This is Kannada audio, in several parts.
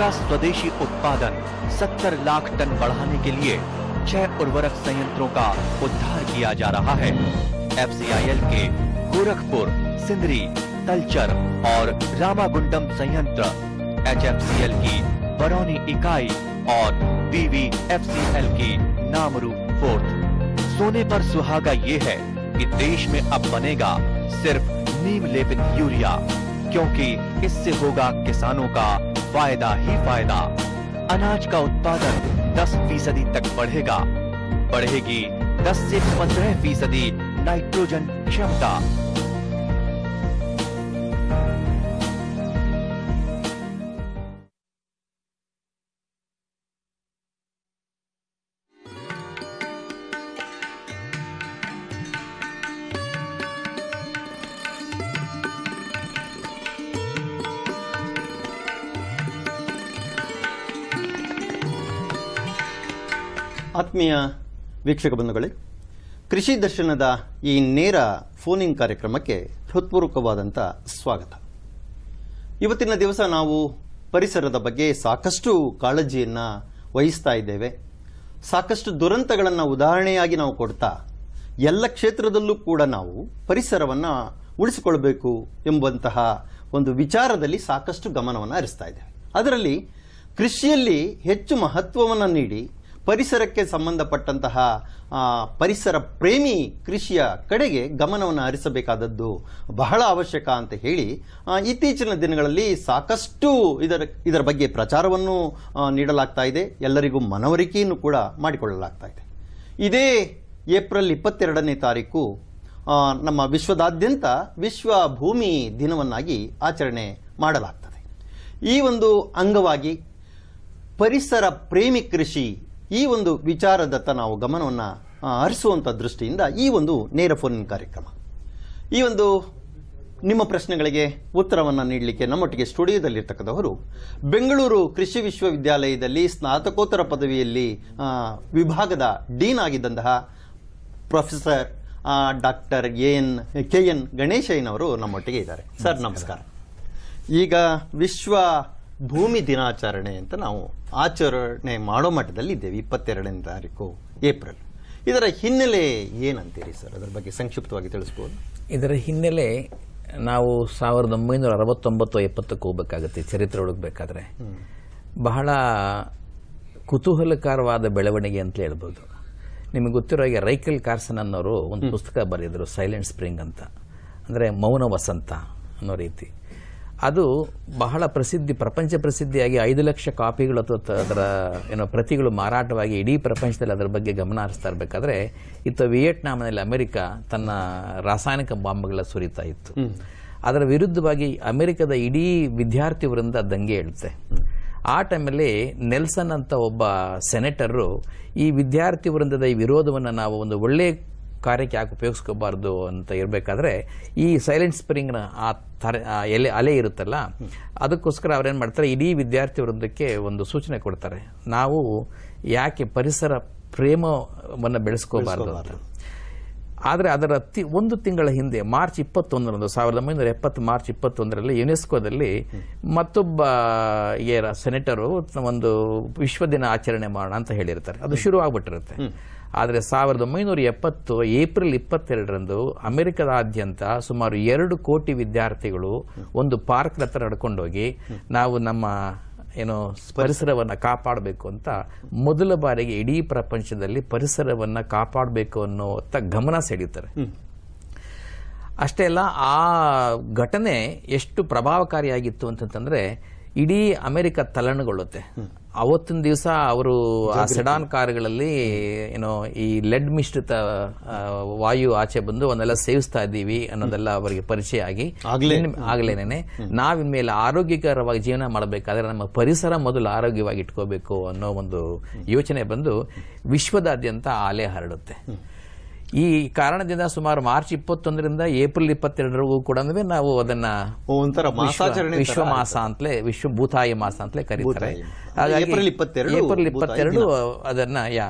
का स्वदेशी उत्पादन 70 लाख टन बढ़ाने के लिए छह उर्वरक संयंत्रों का उद्धार किया जा रहा है एफ के गोरखपुर सिंदरी तलचर और रामागुंडम संयंत्र एच की बरौनी इकाई और बीवी एफ की नामरू फोर्थ सोने पर सुहागा ये है कि देश में अब बनेगा सिर्फ नीम लेपित यूरिया क्योंकि इससे होगा किसानों का फायदा ही फायदा अनाज का उत्पादन 10 फीसदी तक बढ़ेगा बढ़ेगी 10 से 15 फीसदी नाइट्रोजन क्षमता ಆತ್ಮೀಯ ವೀಕ್ಷಕ ಬಂಧುಗಳೇ ಕೃಷಿ ದರ್ಶನದ ಈ ನೇರ ಫೋನಿಂಗ್ ಕಾರ್ಯಕ್ರಮಕ್ಕೆ ಹೃತ್ಪೂರ್ವಕವಾದಂಥ ಸ್ವಾಗತ ಇವತ್ತಿನ ದಿವಸ ನಾವು ಪರಿಸರದ ಬಗ್ಗೆ ಸಾಕಷ್ಟು ಕಾಳಜಿಯನ್ನು ವಹಿಸ್ತಾ ಇದ್ದೇವೆ ಸಾಕಷ್ಟು ದುರಂತಗಳನ್ನು ಉದಾಹರಣೆಯಾಗಿ ನಾವು ಕೊಡ್ತಾ ಎಲ್ಲ ಕ್ಷೇತ್ರದಲ್ಲೂ ಕೂಡ ನಾವು ಪರಿಸರವನ್ನು ಉಳಿಸಿಕೊಳ್ಬೇಕು ಎಂಬಂತಹ ಒಂದು ವಿಚಾರದಲ್ಲಿ ಸಾಕಷ್ಟು ಗಮನವನ್ನು ಹರಿಸ್ತಾ ಇದ್ದೇವೆ ಅದರಲ್ಲಿ ಕೃಷಿಯಲ್ಲಿ ಹೆಚ್ಚು ಮಹತ್ವವನ್ನು ನೀಡಿ ಪರಿಸರಕ್ಕೆ ಸಂಬಂಧಪಟ್ಟಂತಹ ಪರಿಸರ ಪ್ರೇಮಿ ಕೃಷಿಯ ಕಡೆಗೆ ಗಮನವನ್ನು ಹರಿಸಬೇಕಾದದ್ದು ಬಹಳ ಅವಶ್ಯಕ ಅಂತ ಹೇಳಿ ಇತ್ತೀಚಿನ ದಿನಗಳಲ್ಲಿ ಸಾಕಷ್ಟು ಇದರ ಇದರ ಬಗ್ಗೆ ಪ್ರಚಾರವನ್ನು ನೀಡಲಾಗ್ತಾ ಇದೆ ಎಲ್ಲರಿಗೂ ಮನವರಿಕೆಯನ್ನು ಕೂಡ ಮಾಡಿಕೊಳ್ಳಲಾಗ್ತಾ ಇದೆ ಇದೇ ಏಪ್ರಿಲ್ ಇಪ್ಪತ್ತೆರಡನೇ ತಾರೀಕು ನಮ್ಮ ವಿಶ್ವದಾದ್ಯಂತ ವಿಶ್ವ ಭೂಮಿ ದಿನವನ್ನಾಗಿ ಆಚರಣೆ ಮಾಡಲಾಗ್ತದೆ ಈ ಒಂದು ಅಂಗವಾಗಿ ಪರಿಸರ ಪ್ರೇಮಿ ಕೃಷಿ ಈ ಒಂದು ವಿಚಾರದತ್ತ ನಾವು ಗಮನವನ್ನು ಹರಿಸುವಂಥ ದೃಷ್ಟಿಯಿಂದ ಈ ಒಂದು ನೇರ ಫೋನ್ ಕಾರ್ಯಕ್ರಮ ಈ ಒಂದು ನಿಮ್ಮ ಪ್ರಶ್ನೆಗಳಿಗೆ ಉತ್ತರವನ್ನು ನೀಡಲಿಕ್ಕೆ ನಮ್ಮೊಟ್ಟಿಗೆ ಸ್ಟುಡಿಯೋದಲ್ಲಿರ್ತಕ್ಕಂಥವರು ಬೆಂಗಳೂರು ಕೃಷಿ ವಿಶ್ವವಿದ್ಯಾಲಯದಲ್ಲಿ ಸ್ನಾತಕೋತ್ತರ ಪದವಿಯಲ್ಲಿ ವಿಭಾಗದ ಡೀನ್ ಆಗಿದ್ದಂತಹ professor doctor A N K N ಗಣೇಶಯ್ಯನವರು ನಮ್ಮೊಟ್ಟಿಗೆ ಇದ್ದಾರೆ ಸರ್ ನಮಸ್ಕಾರ ಈಗ ವಿಶ್ವ ಭೂಮಿ ದಿನಾಚರಣೆ ಅಂತ ನಾವು ಆಚರಣೆ ಮಾಡೋ ಮಟ್ಟದಲ್ಲಿ ಇದ್ದೇವೆ ಇಪ್ಪತ್ತೆರಡನೇ ತಾರೀಕು ಏಪ್ರಿಲ್ ಇದರ ಹಿನ್ನೆಲೆ ಏನಂತೀರಿ ಸರ್ ಅದರ ಬಗ್ಗೆ ಸಂಕ್ಷಿಪ್ತವಾಗಿ ತಿಳಿಸ್ಬೋದು ಇದರ ಹಿನ್ನೆಲೆ ನಾವು ಸಾವಿರದ ಒಂಬೈನೂರ ಅರವತ್ತೊಂಬತ್ತು ಎಪ್ಪತ್ತಕ್ಕೆ ಹೋಗ್ಬೇಕಾಗತ್ತೆ ಚರಿತ್ರೆ ಹುಡುಕ್ಬೇಕಾದ್ರೆ ಬಹಳ ಕುತೂಹಲಕರವಾದ ಬೆಳವಣಿಗೆ ಅಂತ ಹೇಳ್ಬೋದು ನಿಮಗೆ ಗೊತ್ತಿರೋ ಹಾಗೆ ರೈಕಲ್ ಕಾರ್ಸನ್ ಅನ್ನೋರು ಒಂದು ಪುಸ್ತಕ ಬರೆದರು ಸೈಲೆಂಟ್ ಸ್ಪ್ರಿಂಗ್ ಅಂತ ಅಂದರೆ ಮೌನ ವಸಂತ ಅನ್ನೋ ರೀತಿ ಅದು ಬಹಳ ಪ್ರಸಿದ್ಧಿ ಪ್ರಪಂಚ ಪ್ರಸಿದ್ಧಿಯಾಗಿ ಐದು ಲಕ್ಷ ಕಾಪಿಗಳು ಅಥವಾ ಅದರ ಏನೋ ಪ್ರತಿಗಳು ಮಾರಾಟವಾಗಿ ಇಡೀ ಪ್ರಪಂಚದಲ್ಲಿ ಅದರ ಬಗ್ಗೆ ಗಮನ ಹರಿಸ್ತಾ ಇರಬೇಕಾದ್ರೆ ಇತ್ತ ವಿಯೆಟ್ನಾಮ್ನಲ್ಲಿ ಅಮೆರಿಕ ತನ್ನ ರಾಸಾಯನಿಕ ಬಾಂಬ್ಗಳ ಸುರಿತಾ ಇತ್ತು ಅದರ ವಿರುದ್ಧವಾಗಿ ಅಮೆರಿಕದ ಇಡೀ ವಿದ್ಯಾರ್ಥಿ ವೃಂದ ದಂಗೆ ಹೇಳುತ್ತೆ ಆ ಟೈಮಲ್ಲಿ ನೆಲ್ಸನ್ ಅಂತ ಒಬ್ಬ ಸೆನೆಟರು ಈ ವಿದ್ಯಾರ್ಥಿ ವೃಂದದ ಈ ವಿರೋಧವನ್ನು ನಾವು ಒಂದು ಒಳ್ಳೆಯ ಕಾರ್ಯಕ್ಕೆ ಯಾಕೆ ಉಪಯೋಗಿಸ್ಕೋಬಾರ್ದು ಅಂತ ಇರಬೇಕಾದ್ರೆ ಈ ಸೈಲೆಂಟ್ ಸ್ಪ್ರಿಂಗ್ನ ಆ ಥರ ಎಲೆ ಅಲೆ ಇರುತ್ತಲ್ಲ ಅದಕ್ಕೋಸ್ಕರ ಅವ್ರೇನು ಮಾಡ್ತಾರೆ ಇಡೀ ವಿದ್ಯಾರ್ಥಿ ವೃಂದಕ್ಕೆ ಒಂದು ಸೂಚನೆ ಕೊಡ್ತಾರೆ ನಾವು ಯಾಕೆ ಪರಿಸರ ಪ್ರೇಮವನ್ನು ಬೆಳೆಸ್ಕೋಬಾರ್ದು ಅಂತ ಆದರೆ ಅದರ ಅತಿ ಒಂದು ತಿಂಗಳ ಹಿಂದೆ ಮಾರ್ಚ್ ಇಪ್ಪತ್ತೊಂದರಂದು ಸಾವಿರದ ಒಂಬೈನೂರ ಎಪ್ಪತ್ತು ಮಾರ್ಚ್ ಇಪ್ಪತ್ತೊಂದರಲ್ಲಿ ಯುನೆಸ್ಕೋದಲ್ಲಿ ಮತ್ತೊಬ್ಬ ಸೆನೆಟರು ಒಂದು ವಿಶ್ವ ದಿನ ಆಚರಣೆ ಮಾಡೋಣ ಅಂತ ಹೇಳಿರ್ತಾರೆ ಅದು ಶುರು ಆಗ್ಬಿಟ್ಟಿರುತ್ತೆ ಆದರೆ ಸಾವಿರದ ಒಂಬೈನೂರ ಎಪ್ಪತ್ತು ಏಪ್ರಿಲ್ ಇಪ್ಪತ್ತೆರಡರಂದು ಅಮೆರಿಕದಾದ್ಯಂತ ಸುಮಾರು ಎರಡು ಕೋಟಿ ವಿದ್ಯಾರ್ಥಿಗಳು ಒಂದು ಪಾರ್ಕ್ ಹತ್ರ ನಡ್ಕೊಂಡೋಗಿ ನಾವು ನಮ್ಮ ಏನು ಪರಿಸರವನ್ನು ಕಾಪಾಡಬೇಕು ಅಂತ ಮೊದಲ ಬಾರಿಗೆ ಇಡೀ ಪ್ರಪಂಚದಲ್ಲಿ ಪರಿಸರವನ್ನು ಕಾಪಾಡಬೇಕು ಅನ್ನೋತ್ತ ಗಮನ ಸೆಳೀತಾರೆ ಅಷ್ಟೇ ಅಲ್ಲ ಆ ಘಟನೆ ಎಷ್ಟು ಪ್ರಭಾವಕಾರಿಯಾಗಿತ್ತು ಅಂತಂತಂದರೆ ಇಡೀ ಅಮೆರಿಕ ತಲ್ಲಣಗೊಳ್ಳುತ್ತೆ ಅವತ್ತಿನ ದಿವಸ ಅವರು ಆ ಸೆಡಾನ್ ಕಾರುಗಳಲ್ಲಿ ಏನೋ ಈ ಲೆಡ್ ಮಿಶ್ರಿತ ವಾಯು ಆಚೆ ಬಂದು ಒಂದೆಲ್ಲ ಸೇವಿಸ್ತಾ ಇದ್ದೀವಿ ಅನ್ನೋದೆಲ್ಲ ಅವರಿಗೆ ಪರಿಚಯ ಆಗಿ ಆಗ್ಲೇನೆ ನಾವಿನ್ಮೇಲೆ ಆರೋಗ್ಯಕರವಾಗಿ ಜೀವನ ಮಾಡಬೇಕಾದ್ರೆ ನಮ್ಮ ಪರಿಸರ ಮೊದಲು ಆರೋಗ್ಯವಾಗಿ ಇಟ್ಕೋಬೇಕು ಅನ್ನೋ ಒಂದು ಯೋಚನೆ ಬಂದು ವಿಶ್ವದಾದ್ಯಂತ ಆಲೆ ಹರಡುತ್ತೆ ಈ ಕಾರಣದಿಂದ ಸುಮಾರು ಮಾರ್ಚ್ ಇಪ್ಪತ್ತೊಂದರಿಂದ ಏಪ್ರಿಲ್ ಇಪ್ಪತ್ತೆರಡರವರೆಗೂ ಕೂಡ ನಾವು ಅದನ್ನ ವಿಶ್ವ ಮಾಸ ಅಂತಲೇ ವಿಶ್ವ ಭೂತಾಯಿ ಮಾಸ ಅಂತಲೇ ಕರೀತಾರೆ ಹಾಗಾಗಿ ಏಪ್ರಿಲ್ ಇಪ್ಪತ್ತೆರಡು ಅದನ್ನ ಯಾ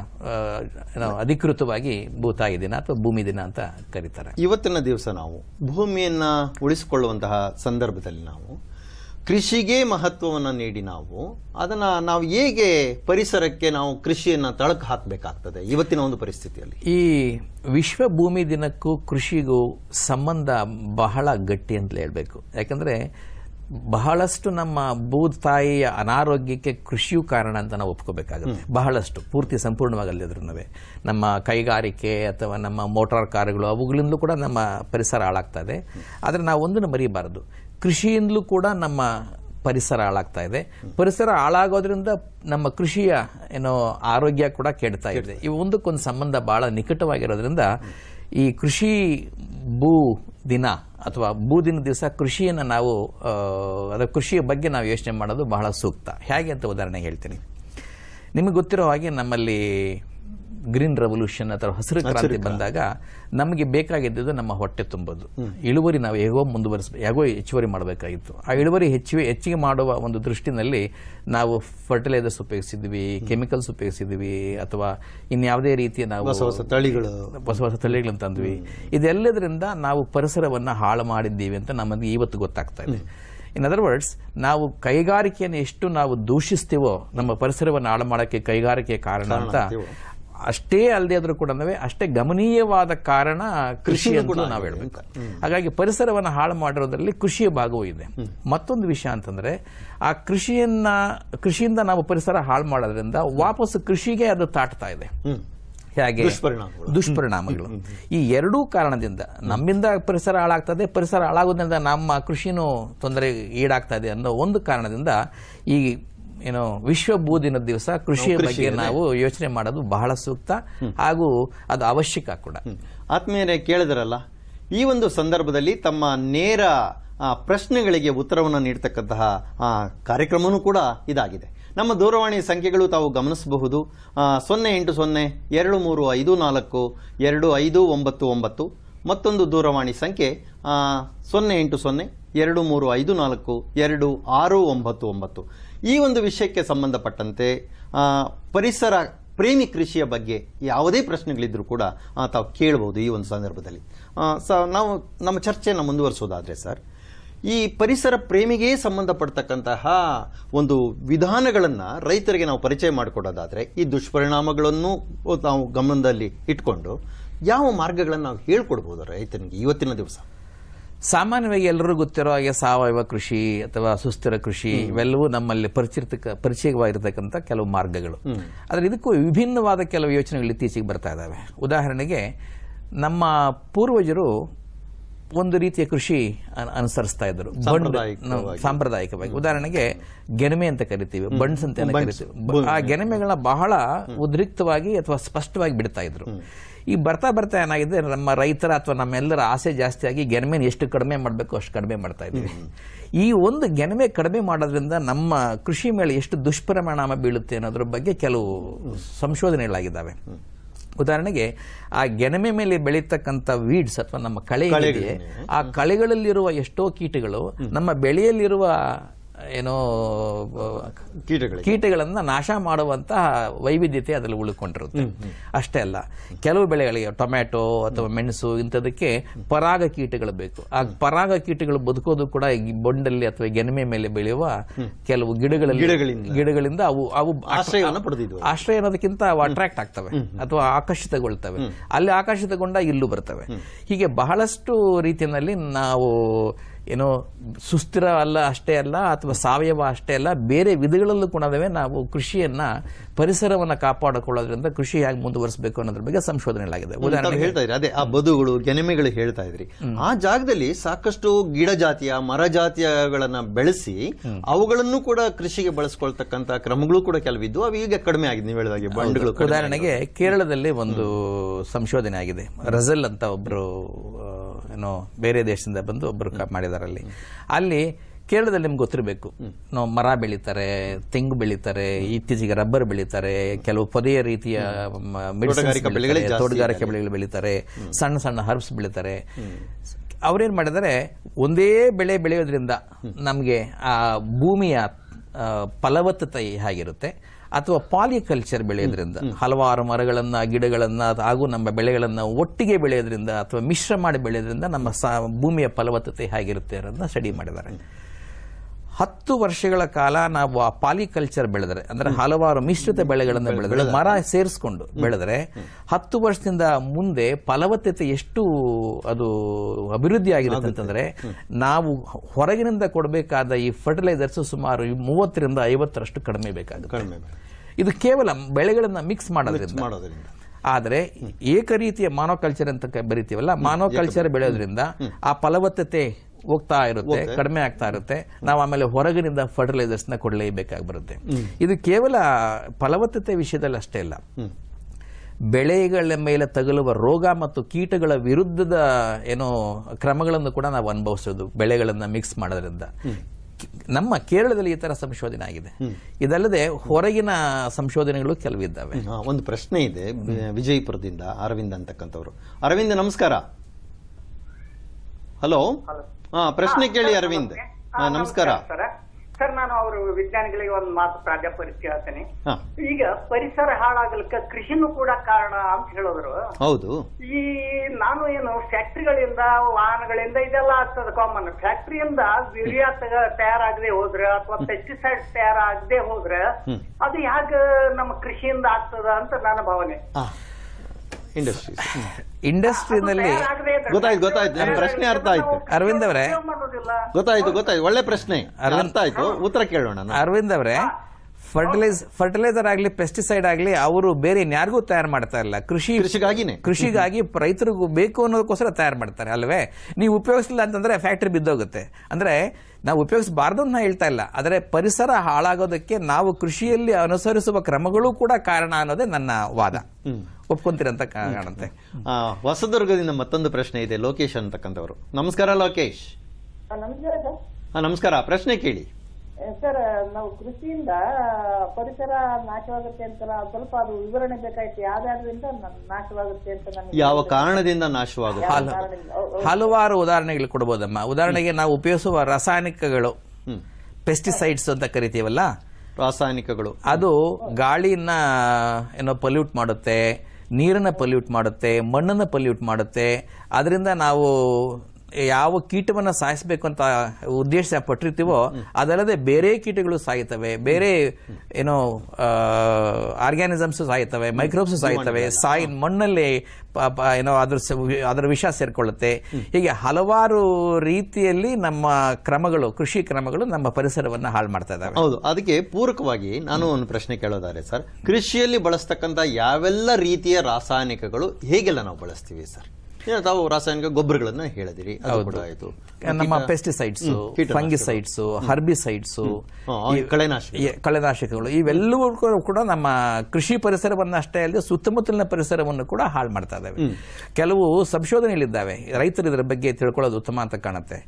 ಅಧಿಕೃತವಾಗಿ ಭೂತಾಯಿ ದಿನ ಅಥವಾ ಭೂಮಿ ದಿನ ಅಂತ ಕರೀತಾರೆ ಇವತ್ತಿನ ದಿವಸ ನಾವು ಭೂಮಿಯನ್ನ ಉಳಿಸಿಕೊಳ್ಳುವಂತಹ ಸಂದರ್ಭದಲ್ಲಿ ನಾವು ಕೃಷಿಗೆ ಮಹತ್ವವನ್ನು ನೀಡಿ ನಾವು ಅದನ್ನು ನಾವು ಹೇಗೆ ಪರಿಸರಕ್ಕೆ ನಾವು ಕೃಷಿಯನ್ನು ತಳಕು ಹಾಕಬೇಕಾಗ್ತದೆ ಇವತ್ತಿನ ಒಂದು ಪರಿಸ್ಥಿತಿಯಲ್ಲಿ ಈ ವಿಶ್ವ ಭೂಮಿ ದಿನಕ್ಕೂ ಕೃಷಿಗೂ ಸಂಬಂಧ ಬಹಳ ಗಟ್ಟಿ ಅಂತ ಹೇಳಬೇಕು ಯಾಕಂದರೆ ಬಹಳಷ್ಟು ನಮ್ಮ ಭೂ ತಾಯಿಯ ಅನಾರೋಗ್ಯಕ್ಕೆ ಕೃಷಿಯು ಕಾರಣ ಅಂತ ನಾವು ಒಪ್ಕೋಬೇಕಾಗುತ್ತೆ ಬಹಳಷ್ಟು ಪೂರ್ತಿ ಸಂಪೂರ್ಣವಾಗಿ ಅದ್ರೂ ನಮ್ಮ ಕೈಗಾರಿಕೆ ಅಥವಾ ನಮ್ಮ ಮೋಟಾರ್ ಕಾರುಗಳು ಅವುಗಳಿಂದಲೂ ಕೂಡ ನಮ್ಮ ಪರಿಸರ ಹಾಳಾಗ್ತದೆ ಆದರೆ ನಾವು ಒಂದನ್ನು ಮರಿಬಾರದು ಕೃಷಿಯಿಂದಲೂ ಕೂಡ ನಮ್ಮ ಪರಿಸರ ಹಾಳಾಗ್ತಾ ಇದೆ ಪರಿಸರ ಹಾಳಾಗೋದ್ರಿಂದ ನಮ್ಮ ಕೃಷಿಯ ಏನೋ ಆರೋಗ್ಯ ಕೂಡ ಕೆಡ್ತಾ ಇದೆ ಈ ಒಂದಕ್ಕೊಂದು ಸಂಬಂಧ ಬಹಳ ನಿಕಟವಾಗಿರೋದ್ರಿಂದ ಈ ಕೃಷಿ ಭೂ ದಿನ ಅಥವಾ ಭೂ ದಿನ ದಿವಸ ಕೃಷಿಯನ್ನು ನಾವು ಅದರ ಕೃಷಿಯ ಬಗ್ಗೆ ನಾವು ಯೋಚನೆ ಮಾಡೋದು ಬಹಳ ಸೂಕ್ತ ಹೇಗೆ ಅಂತ ಉದಾಹರಣೆ ಹೇಳ್ತೀನಿ ನಿಮಗೆ ಗೊತ್ತಿರೋ ಹಾಗೆ ನಮ್ಮಲ್ಲಿ ಗ್ರೀನ್ ರೆವಲ್ಯೂಷನ್ ಅಥವಾ ಹಸಿರು ಕ್ರಾಂತಿ ಬಂದಾಗ ನಮಗೆ ಬೇಕಾಗಿದ್ದು ನಮ್ಮ ಹೊಟ್ಟೆ ತುಂಬೋದು ಇಳುವರಿ ನಾವು ಹೇಗೋ ಮುಂದುವರಿಸಬೇಕು ಹೇಗೋ ಹೆಚ್ಚುವರಿ ಮಾಡಬೇಕಾಗಿತ್ತು ಆ ಇಳುವರಿ ಹೆಚ್ಚು ಹೆಚ್ಚಿಗೆ ಮಾಡುವ ಒಂದು ದೃಷ್ಟಿನಲ್ಲಿ ನಾವು ಫರ್ಟಿಲೈಸರ್ಸ್ ಉಪಯೋಗಿಸಿದ್ವಿ ಕೆಮಿಕಲ್ಸ್ ಉಪಯೋಗಿಸಿದ್ವಿ ಅಥವಾ ಇನ್ಯಾವುದೇ ರೀತಿಯ ನಾವು ಹೊಸ ಹೊಸ ತಳಿಗಳು ಹೊಸ ಹೊಸ ತಳಿಗಳನ್ನು ತಂದ್ವಿ ಇದೆಲ್ಲದರಿಂದ ನಾವು ಪರಿಸರವನ್ನು ಹಾಳು ಮಾಡಿದ್ದೀವಿ ಅಂತ ನಮಗೆ ಇವತ್ತು ಗೊತ್ತಾಗ್ತಾ ಇದೆ ಇನ್ ಅದರ್ ವರ್ಡ್ಸ್ ನಾವು ಕೈಗಾರಿಕೆಯನ್ನು ಎಷ್ಟು ನಾವು ದೂಷಿಸ್ತೀವೋ ನಮ್ಮ ಪರಿಸರವನ್ನು ಹಾಳು ಮಾಡೋಕ್ಕೆ ಕೈಗಾರಿಕೆ ಕಾರಣ ಅಂತ ಅಷ್ಟೇ ಅಲ್ಲದೆ ಆದರೂ ಕೂಡ ಅಷ್ಟೇ ಗಮನೀಯವಾದ ಕಾರಣ ಕೃಷಿ ಅಂತ ನಾವು ಹೇಳ್ಬೇಕು ಹಾಗಾಗಿ ಪರಿಸರವನ್ನು ಹಾಳು ಮಾಡಿರೋದ್ರಲ್ಲಿ ಕೃಷಿಯ ಭಾಗವೂ ಇದೆ ಮತ್ತೊಂದು ವಿಷಯ ಅಂತಂದ್ರೆ ಆ ಕೃಷಿಯನ್ನ ಕೃಷಿಯಿಂದ ನಾವು ಪರಿಸರ ಹಾಳು ಮಾಡೋದ್ರಿಂದ ವಾಪಸ್ ಕೃಷಿಗೆ ಅದು ತಾಟ್ತಾ ಇದೆ ಹೇಗೆ ದುಷ್ಪರಿಣಾಮಗಳು ಈ ಎರಡೂ ಕಾರಣದಿಂದ ನಮ್ಮಿಂದ ಪರಿಸರ ಹಾಳಾಗ್ತದೆ ಪರಿಸರ ಹಾಳಾಗೋದ್ರಿಂದ ನಮ್ಮ ಕೃಷಿನೂ ತೊಂದರೆ ಈಡಾಗ್ತಾ ಇದೆ ಅನ್ನೋ ಒಂದು ಕಾರಣದಿಂದ ಈ ಏನು ವಿಶ್ವ ಭೂ ದಿನ ದಿವಸ ಕೃಷಿಯ ಬಗ್ಗೆ ನಾವು ಯೋಚನೆ ಮಾಡೋದು ಬಹಳ ಸೂಕ್ತ ಹಾಗೂ ಅದು ಅವಶ್ಯಕ ಕೂಡ ಆತ್ಮೀಯರೇ ಕೇಳಿದರಲ್ಲ ಈ ಒಂದು ಸಂದರ್ಭದಲ್ಲಿ ತಮ್ಮ ನೇರ ಪ್ರಶ್ನೆಗಳಿಗೆ ಉತ್ತರವನ್ನು ನೀಡ್ತಕ್ಕಂತಹ ಕಾರ್ಯಕ್ರಮವೂ ಕೂಡ ಇದಾಗಿದೆ ನಮ್ಮ ದೂರವಾಣಿ ಸಂಖ್ಯೆಗಳು ತಾವು ಗಮನಿಸಬಹುದು ಸೊನ್ನೆ ಎಂಟು ಸೊನ್ನೆ ಎರಡು ಮೂರು ಐದು ನಾಲ್ಕು ಎರಡು ಐದು ಒಂಬತ್ತು ಒಂಬತ್ತು ಮತ್ತೊಂದು ದೂರವಾಣಿ ಸಂಖ್ಯೆ ಸೊನ್ನೆ ಎಂಟು ಸೊನ್ನೆ ಎರಡು ಮೂರು ಐದು ನಾಲ್ಕು ಎರಡು ಆರು ಒಂಬತ್ತು ಒಂಬತ್ತು ಈ ಒಂದು ವಿಷಯಕ್ಕೆ ಸಂಬಂಧಪಟ್ಟಂತೆ ಪರಿಸರ ಪ್ರೇಮಿ ಕೃಷಿಯ ಬಗ್ಗೆ ಯಾವುದೇ ಪ್ರಶ್ನೆಗಳಿದ್ದರೂ ಕೂಡ ತಾವು ಕೇಳಬಹುದು ಈ ಒಂದು ಸಂದರ್ಭದಲ್ಲಿ ಸ ನಾವು ನಮ್ಮ ಚರ್ಚೆಯನ್ನು ಮುಂದುವರಿಸೋದಾದರೆ ಸರ್ ಈ ಪರಿಸರ ಪ್ರೇಮಿಗೆ ಸಂಬಂಧಪಡ್ತಕ್ಕಂತಹ ಒಂದು ವಿಧಾನಗಳನ್ನು ರೈತರಿಗೆ ನಾವು ಪರಿಚಯ ಮಾಡಿಕೊಡೋದಾದರೆ ಈ ದುಷ್ಪರಿಣಾಮಗಳನ್ನು ನಾವು ಗಮನದಲ್ಲಿ ಇಟ್ಕೊಂಡು ಯಾವ ಮಾರ್ಗಗಳನ್ನು ನಾವು ಹೇಳ್ಕೊಡ್ಬೋದು ರೈತನಿಗೆ ಇವತ್ತಿನ ದಿವಸ ಸಾಮಾನ್ಯವಾಗಿ ಎಲ್ಲರೂ ಗೊತ್ತಿರೋ ಹಾಗೆ ಸಾವಯವ ಕೃಷಿ ಅಥವಾ ಸುಸ್ಥಿರ ಕೃಷಿ ಇವೆಲ್ಲವೂ ನಮ್ಮಲ್ಲಿ ಪರಿಚಿತ ಪರಿಚಯವಾಗಿರ್ತಕ್ಕಂಥ ಕೆಲವು ಮಾರ್ಗಗಳು ಆದರೆ ಇದಕ್ಕೂ ವಿಭಿನ್ನವಾದ ಕೆಲವು ಯೋಚನೆಗಳು ಇತ್ತೀಚೆಗೆ ಬರ್ತಾ ಇದ್ದಾವೆ ಉದಾಹರಣೆಗೆ ನಮ್ಮ ಪೂರ್ವಜರು ಒಂದು ರೀತಿಯ ಕೃಷಿ ಅನುಸರಿಸ್ತಾ ಇದ್ರು ಸಾಂಪ್ರದಾಯಿಕವಾಗಿ ಉದಾಹರಣೆಗೆ ಗೆಣಮೆ ಅಂತ ಕರಿತೀವಿ ಬಣ್ಸ್ ಅಂತ ಕರಿತೀವಿ ಆ ಗೆಣಮೆಗಳನ್ನ ಬಹಳ ಉದ್ರಿಕ್ತವಾಗಿ ಅಥವಾ ಸ್ಪಷ್ಟವಾಗಿ ಬಿಡ್ತಾ ಇದ್ರು ಈ ಬರ್ತಾ ಬರ್ತಾ ಏನಾಗಿದೆ ನಮ್ಮ ರೈತರ ಅಥವಾ ನಮ್ಮೆಲ್ಲರ ಆಸೆ ಜಾಸ್ತಿಯಾಗಿ ಗೆನಮೆನ ಎಷ್ಟು ಕಡಿಮೆ ಮಾಡಬೇಕು ಅಷ್ಟು ಕಡಿಮೆ ಮಾಡ್ತಾ ಇದ್ದೀವಿ ಈ ಒಂದು ಗೆನಮೆ ಕಡಿಮೆ ಮಾಡೋದ್ರಿಂದ ನಮ್ಮ ಕೃಷಿ ಮೇಲೆ ಎಷ್ಟು ದುಷ್ಪರಿಣಾಮ ಬೀಳುತ್ತೆ ಅನ್ನೋದ್ರ ಬಗ್ಗೆ ಕೆಲವು ಸಂಶೋಧನೆಗಳಾಗಿದ್ದಾವೆ ಉದಾಹರಣೆಗೆ ಆ ಗೆನಮೆ ಮೇಲೆ ಬೆಳೀತಕ್ಕಂಥ ವೀಡ್ಸ್ ಅಥವಾ ನಮ್ಮ ಕಳೆ ಆ ಕಳೆಗಳಲ್ಲಿರುವ ಎಷ್ಟೋ ಕೀಟಗಳು ನಮ್ಮ ಬೆಳೆಯಲ್ಲಿರುವ ಏನೋ ಕೀಟಗಳನ್ನ ನಾಶ ಮಾಡುವಂತಹ ವೈವಿಧ್ಯತೆ ಅದರಲ್ಲಿ ಉಳ್ಕೊಂಡಿರುತ್ತೆ ಅಷ್ಟೇ ಅಲ್ಲ ಕೆಲವು ಬೆಳೆಗಳಿಗೆ ಟೊಮ್ಯಾಟೊ ಅಥವಾ ಮೆಣಸು ಇಂಥದಕ್ಕೆ ಪರಾಗ ಕೀಟಗಳು ಬೇಕು ಆ ಪರಾಗ ಕೀಟಗಳು ಬದುಕೋದು ಕೂಡ ಈ ಬೊಂಡಲ್ಲಿ ಅಥವಾ ಗೆನಮೆ ಮೇಲೆ ಬೆಳೆಯುವ ಕೆಲವು ಗಿಡಗಳಲ್ಲಿ ಗಿಡಗಳಿಂದ ಅವು ಅವು ಆಶ್ರಯ ಅನ್ನೋದಕ್ಕಿಂತ ಅವು ಅಟ್ರಾಕ್ಟ್ ಆಗ್ತವೆ ಅಥವಾ ಆಕರ್ಷಿತಗೊಳ್ತವೆ ಅಲ್ಲಿ ಆಕರ್ಷಿತಗೊಂಡ ಇಲ್ಲೂ ಬರ್ತವೆ ಹೀಗೆ ಬಹಳಷ್ಟು ರೀತಿಯಲ್ಲಿ ನಾವು ಏನೋ ಸುಸ್ಥಿರ ಅಲ್ಲ ಅಷ್ಟೇ ಅಲ್ಲ ಅಥವಾ ಸಾವಯವ ಅಷ್ಟೇ ಅಲ್ಲ ಬೇರೆ ವಿಧಗಳಲ್ಲೂ ಕೂಡ ನಾವು ಕೃಷಿಯನ್ನು ಪರಿಸರವನ್ನು ಕಾಪಾಡಿಕೊಳ್ಳೋದ್ರಿಂದ ಕೃಷಿ ಹೇಗೆ ಮುಂದುವರಿಸಬೇಕು ಅನ್ನೋದ್ರ ಬಗ್ಗೆ ಸಂಶೋಧನೆಗಳಾಗಿದೆ ಉದಾಹರಣೆ ಹೇಳ್ತಾ ಇದ್ರಿ ಅದೇ ಆ ಬದುಗಳು ಗೆನೆಮೆಗಳು ಹೇಳ್ತಾ ಇದ್ರಿ ಆ ಜಾಗದಲ್ಲಿ ಸಾಕಷ್ಟು ಗಿಡ ಜಾತಿಯ ಮರ ಜಾತಿಯಗಳನ್ನ ಬೆಳೆಸಿ ಅವುಗಳನ್ನು ಕೂಡ ಕೃಷಿಗೆ ಬಳಸ್ಕೊಳ್ತಕ್ಕಂತ ಕ್ರಮಗಳು ಕೂಡ ಕೆಲವಿದ್ದು ಅವು ಈಗ ಕಡಿಮೆ ಆಗಿದೆ ನೀವು ಹೇಳಿದಾಗೆ ಬಂಡ್ಗಳು ಉದಾಹರಣೆಗೆ ಕೇರಳದಲ್ಲಿ ಒಂದು ಸಂಶೋಧನೆ ಆಗಿದೆ ರಜಲ್ ಅಂತ ಒಬ್ರು ಏನೋ ಬೇರೆ ದೇಶದಿಂದ ಬಂದು ಒಬ್ರು ಮಾಡಿದಾರಲ್ಲಿ ಅಲ್ಲಿ ಕೇರಳದಲ್ಲಿ ನಿಮ್ಗೆ ಗೊತ್ತಿರಬೇಕು ನಾವು ಮರ ಬೆಳೀತಾರೆ ತೆಂಗು ಬೆಳೀತಾರೆ ಇತ್ತೀಚೆಗೆ ರಬ್ಬರ್ ಬೆಳೀತಾರೆ ಕೆಲವು ಪೊದೆಯ ರೀತಿಯ ತೋಟಗಾರಿಕೆ ಬೆಳೆಗಳು ಬೆಳೀತಾರೆ ಸಣ್ಣ ಸಣ್ಣ ಹರ್ಬ್ಸ್ ಬೆಳೀತಾರೆ ಅವ್ರೇನ್ ಮಾಡಿದರೆ ಒಂದೇ ಬೆಳೆ ಬೆಳೆಯೋದ್ರಿಂದ ನಮಗೆ ಆ ಭೂಮಿಯ ಫಲವತ್ತತೆ ಹೇಗಿರುತ್ತೆ ಅಥವಾ ಪಾಲಿಕಲ್ಚರ್ ಬೆಳೆಯೋದ್ರಿಂದ ಹಲವಾರು ಮರಗಳನ್ನ ಗಿಡಗಳನ್ನ ಹಾಗೂ ನಮ್ಮ ಬೆಳೆಗಳನ್ನ ಒಟ್ಟಿಗೆ ಬೆಳೆಯೋದ್ರಿಂದ ಅಥವಾ ಮಿಶ್ರ ಮಾಡಿ ಬೆಳೆಯೋದ್ರಿಂದ ನಮ್ಮ ಭೂಮಿಯ ಫಲವತ್ತತೆ ಹೇಗಿರುತ್ತೆ ಅನ್ನೋದನ್ನ ಸ್ಟಡಿ ಮಾಡಿದ್ದಾರೆ ಹತ್ತು ವರ್ಷಗಳ ಕಾಲ ನಾವು ಆ ಪಾಲಿಕಲ್ಚರ್ ಬೆಳೆದ್ರೆ ಅಂದ್ರೆ ಹಲವಾರು ಮಿಶ್ರಿತ ಬೆಳೆಗಳನ್ನು ಬೆಳೆದ್ರೆ ಮರ ಸೇರಿಸ್ಕೊಂಡು ಬೆಳೆದ್ರೆ ಹತ್ತು ವರ್ಷದಿಂದ ಮುಂದೆ ಫಲವತ್ತತೆ ಎಷ್ಟು ಅದು ಅಭಿವೃದ್ಧಿ ಆಗಿರುತ್ತೆ ಅಂತಂದ್ರೆ ನಾವು ಹೊರಗಿನಿಂದ ಕೊಡಬೇಕಾದ ಈ ಫರ್ಟಿಲೈಸರ್ಸ್ ಸುಮಾರು ಮೂವತ್ತರಿಂದ ಐವತ್ತರಷ್ಟು ಕಡಿಮೆ ಬೇಕಾಗುತ್ತೆ ಇದು ಕೇವಲ ಬೆಳೆಗಳನ್ನ ಮಿಕ್ಸ್ ಮಾಡೋದ್ರಿಂದ ಆದರೆ ರೀತಿಯ ಮಾನೋಕಲ್ಚರ್ ಅಂತ ಬರೀತೀವಲ್ಲ ಮಾನೋಕಲ್ಚರ್ ಬೆಳೆಯೋದ್ರಿಂದ ಆ ಫಲವತ್ತತೆ ಹೋಗ್ತಾ ಇರುತ್ತೆ ಕಡಿಮೆ ಆಗ್ತಾ ಇರುತ್ತೆ ನಾವು ಆಮೇಲೆ ಹೊರಗಿನಿಂದ ಫರ್ಟಿಲೈಸರ್ಸ್ನ ಕೊಡಲೇಬೇಕಾಗಿ ಬರುತ್ತೆ ಇದು ಕೇವಲ ಫಲವತ್ತತೆ ವಿಷಯದಲ್ಲಿ ಅಷ್ಟೇ ಇಲ್ಲ ಬೆಳೆಗಳ ಮೇಲೆ ತಗಲುವ ರೋಗ ಮತ್ತು ಕೀಟಗಳ ವಿರುದ್ಧದ ಏನೋ ಕ್ರಮಗಳನ್ನು ಕೂಡ ನಾವು ಅನುಭವಿಸೋದು ಬೆಳೆಗಳನ್ನ ಮಿಕ್ಸ್ ಮಾಡೋದ್ರಿಂದ ನಮ್ಮ ಕೇರಳದಲ್ಲಿ ಈ ತರ ಸಂಶೋಧನೆ ಆಗಿದೆ ಇದಲ್ಲದೆ ಹೊರಗಿನ ಸಂಶೋಧನೆಗಳು ಕೆಲವಿದ್ದಾವೆ ಒಂದು ಪ್ರಶ್ನೆ ಇದೆ ವಿಜಯಪುರದಿಂದ ಅರವಿಂದ್ ಅಂತಕ್ಕಂಥವ್ರು ಅರವಿಂದ್ ನಮಸ್ಕಾರ ಹಲೋ ಪ್ರಶ್ನೆ ಕೇಳಿ ಅರವಿಂದ್ ನಮಸ್ಕಾರ ಸರ್ ನಾನು ಅವರು ವಿಜ್ಞಾನಿಗಳಿಗೆ ಒಂದು ಮಾತು ಪ್ರಾಧ್ಯಾಪಕರು ಕೇಳ್ತೇನೆ ಈಗ ಪರಿಸರ ಹಾಳಾಗಲಿಕ್ಕೆ ಕೃಷಿನೂ ಕೂಡ ಕಾರಣ ಅಂತ ಹೇಳಿದ್ರು ಹೌದು ಈ ನಾನು ಏನು ಫ್ಯಾಕ್ಟ್ರಿಗಳಿಂದ ವಾಹನಗಳಿಂದ ಇದೆಲ್ಲ ಆಗ್ತದ ಕಾಮನ್ ಫ್ಯಾಕ್ಟ್ರಿಯಿಂದ ಯೂರಿಯಾ ತಯಾರಾಗದೆ ಹೋದ್ರೆ ಅಥವಾ ಪೆಸ್ಟಿಸೈಡ್ ತಯಾರಾಗದೆ ಹೋದ್ರೆ ಅದು ಹೇಗೆ ನಮ್ಮ ಕೃಷಿಯಿಂದ ಆಗ್ತದ ಅಂತ ನನ್ನ ಭಾವನೆ ಇಂಡಸ್ಟ್ರಿ ಇಂಡಸ್ಟ್ರಿನಲ್ಲಿ ಗೊತ್ತಾಯ್ತು ಗೊತ್ತಾಯ್ತು ನನ್ನ ಪ್ರಶ್ನೆ ಅರ್ಥ ಆಯ್ತು ಅರವಿಂದ್ ಅವರೇ ಗೊತ್ತಾಯ್ತು ಗೊತ್ತಾಯ್ತು ಒಳ್ಳೆ ಪ್ರಶ್ನೆ ಅರ್ಥ ಆಯ್ತು ಉತ್ತರ ಕೇಳೋಣ ಅರವಿಂದ್ ಅವರೇ ಫರ್ಟಿಲೈಸ್ ಫರ್ಟಿಲೈಸರ್ ಆಗಲಿ ಪೆಸ್ಟಿಸೈಡ್ ಆಗಲಿ ಅವರು ಬೇರೆ ಯಾರಿಗೂ ತಯಾರು ಮಾಡ್ತಾ ಇಲ್ಲ ಕೃಷಿ ಕೃಷಿಗಾಗಿನೇ ಕೃಷಿಗಾಗಿ ರೈತರಿಗೂ ಬೇಕು ಅನ್ನೋದಕ್ಕೋಸ್ಕರ ತಯಾರು ಮಾಡ್ತಾರೆ ಅಲ್ವೇ ನೀವು ಉಪಯೋಗಿಸಲಿಲ್ಲ ಅಂತಂದ್ರೆ ಫ್ಯಾಕ್ಟ್ರಿ ಬಿದ್ದೋಗುತ್ತೆ ಅಂದ್ರೆ ನಾವು ಉಪಯೋಗಿಸಬಾರ್ದು ಅಂತ ಹೇಳ್ತಾ ಇಲ್ಲ ಆದರೆ ಪರಿಸರ ಹಾಳಾಗೋದಕ್ಕೆ ನಾವು ಕೃಷಿಯಲ್ಲಿ ಅನುಸರಿಸುವ ಕ್ರಮಗಳು ಕೂಡ ಕಾರಣ ಅನ್ನೋದೇ ನನ್ನ ವಾದ ಒಪ್ಕೊಂತೀರಂತ ಕಾಣುತ್ತೆ ಹೊಸದುರ್ಗದಿಂದ ಮತ್ತೊಂದು ಪ್ರಶ್ನೆ ಇದೆ ಲೋಕೇಶ್ ಅಂತಕ್ಕಂಥವ್ರು ನಮಸ್ಕಾರ ಲೋಕೇಶ್ ನಮಸ್ಕಾರ ಪ್ರಶ್ನೆ ಕೇಳಿ ಸರ್ ನಾವು ಕೃಷಿಯಿಂದ ಪರಿಸರ ನಾಶವಾಗುತ್ತೆ ಅಂತ ಸ್ವಲ್ಪ ಅದು ವಿವರಣೆ ಬೇಕಾಯ್ತು ಯಾವ್ದಾದ್ರಿಂದ ನಾಶವಾಗುತ್ತೆ ಅಂತ ನಮ್ಗೆ ಯಾವ ಕಾರಣದಿಂದ ನಾಶವಾಗುತ್ತೆ ಹಲವಾರು ಉದಾಹರಣೆಗಳು ಕೊಡ್ಬೋದಮ್ಮ ಉದಾಹರಣೆಗೆ ನಾವು ಉಪಯೋಗಿಸುವ ರಾಸಾಯನಿಕಗಳು ಪೆಸ್ಟಿಸೈಡ್ಸ್ ಅಂತ ಕರಿತೀವಲ್ಲ ರಾಸಾಯನಿಕಗಳು ಅದು ಗಾಳಿನ ಏನೋ ಪೊಲ್ಯೂಟ್ ಮಾಡುತ್ತೆ ನೀರನ್ನ ಪೊಲ್ಯೂಟ್ ಮಾಡುತ್ತೆ ಮಣ್ಣನ್ನ ಪೊಲ್ಯೂಟ್ ಮಾಡುತ್ತೆ ಅದರಿಂದ ನಾವು ಯಾವ ಕೀಟವನ್ನು ಸಾಯಿಸಬೇಕು ಅಂತ ಉದ್ದೇಶ ಪಟ್ಟಿರ್ತೀವೋ ಅದಲ್ಲದೆ ಬೇರೆ ಕೀಟಗಳು ಸಾಯ್ತವೆ ಬೇರೆ ಏನೋ ಆರ್ಗ್ಯಾನಿಸಮ್ಸ್ ಸಾಯ್ತವೆ ಮೈಕ್ರೋಬ್ಸ್ ಸಾಯುತ್ತವೆ ಸಾಯಿ ಮಣ್ಣಲ್ಲಿ ಏನೋ ಅದ್ರ ಅದರ ವಿಷ ಸೇರ್ಕೊಳ್ಳುತ್ತೆ ಹೀಗೆ ಹಲವಾರು ರೀತಿಯಲ್ಲಿ ನಮ್ಮ ಕ್ರಮಗಳು ಕೃಷಿ ಕ್ರಮಗಳು ನಮ್ಮ ಪರಿಸರವನ್ನು ಹಾಳು ಮಾಡ್ತಾ ಇದ್ದಾವೆ ಹೌದು ಅದಕ್ಕೆ ಪೂರಕವಾಗಿ ನಾನು ಒಂದು ಪ್ರಶ್ನೆ ಕೇಳೋದಾದ್ರೆ ಸರ್ ಕೃಷಿಯಲ್ಲಿ ಬಳಸ್ತಕ್ಕಂಥ ಯಾವೆಲ್ಲ ರೀತಿಯ ರಾಸಾಯನಿಕಗಳು ಹೇಗೆಲ್ಲ ನಾವು ಬಳಸ್ತೀವಿ ಸರ್ ತಾವು ರಾಸಾಯನಿಕ ಗೊಬ್ಬರಗಳನ್ನ ಹೇಳಿದಿರಿ ನಮ್ಮ ಪೆಸ್ಟಿಸೈಡ್ಸ್ ಫಂಗಿಸೈಡ್ಸ್ ಹರ್ಬಿಸೈಡ್ಸ್ ಕಳೆನಾಶಕಗಳು ಇವೆಲ್ಲವೂ ಕೂಡ ನಮ್ಮ ಕೃಷಿ ಪರಿಸರವನ್ನ ಅಷ್ಟೇ ಅಲ್ಲದೆ ಸುತ್ತಮುತ್ತಲಿನ ಪರಿಸರವನ್ನು ಕೂಡ ಹಾಳು ಮಾಡ್ತಾ ಇದಾವೆ ಕೆಲವು ಸಂಶೋಧನೆಗಳಿದ್ದಾವೆ ರೈತರು ಇದರ ಬಗ್ಗೆ ತಿಳ್ಕೊಳ್ಳೋದು ಉತ್ತಮ ಅಂತ ಕಾಣುತ್ತೆ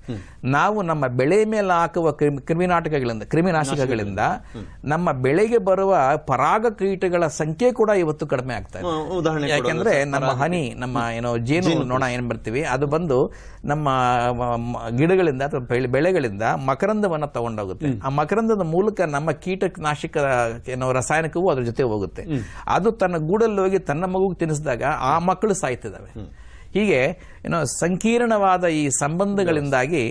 ನಾವು ನಮ್ಮ ಬೆಳೆ ಮೇಲೆ ಹಾಕುವ ಕ್ರಿಮಿನಾಟಕಗಳಿಂದ ಕ್ರಿಮಿನಾಶಕಗಳಿಂದ ನಮ್ಮ ಬೆಳೆಗೆ ಬರುವ ಪರಾಗ ಕೀಟಗಳ ಸಂಖ್ಯೆ ಕೂಡ ಇವತ್ತು ಕಡಿಮೆ ಆಗ್ತಾ ಇದೆ ಯಾಕೆಂದ್ರೆ ನಮ್ಮ ಹನಿ ನಮ್ಮ ಏನೋ ಜೇನು ನೋಣ ಏನು ಬರ್ತೀವಿ ಅದು ಬಂದು ನಮ್ಮ ಗಿಡಗಳಿಂದ ಅಥವಾ ಬೆಳೆಗಳಿಂದ ಮಕರಂದವನ್ನು ತಗೊಂಡೋಗುತ್ತೆ ಆ ಮಕರಂದದ ಮೂಲಕ ನಮ್ಮ ಕೀಟನಾಶಕ ಏನೋ ರಾಸಾಯನಿಕವೂ ಅದ್ರ ಜೊತೆ ಹೋಗುತ್ತೆ ಅದು ತನ್ನ ಗೂಡಲ್ಲಿ ಹೋಗಿ ತನ್ನ ಮಗುಗೆ ತಿನ್ನಿಸಿದಾಗ ಆ ಮಕ್ಕಳು ಸಾಯ್ತಿದ್ದಾವೆ ಹೀಗೆ ಏನೋ ಸಂಕೀರ್ಣವಾದ ಈ ಸಂಬಂಧಗಳಿಂದಾಗಿ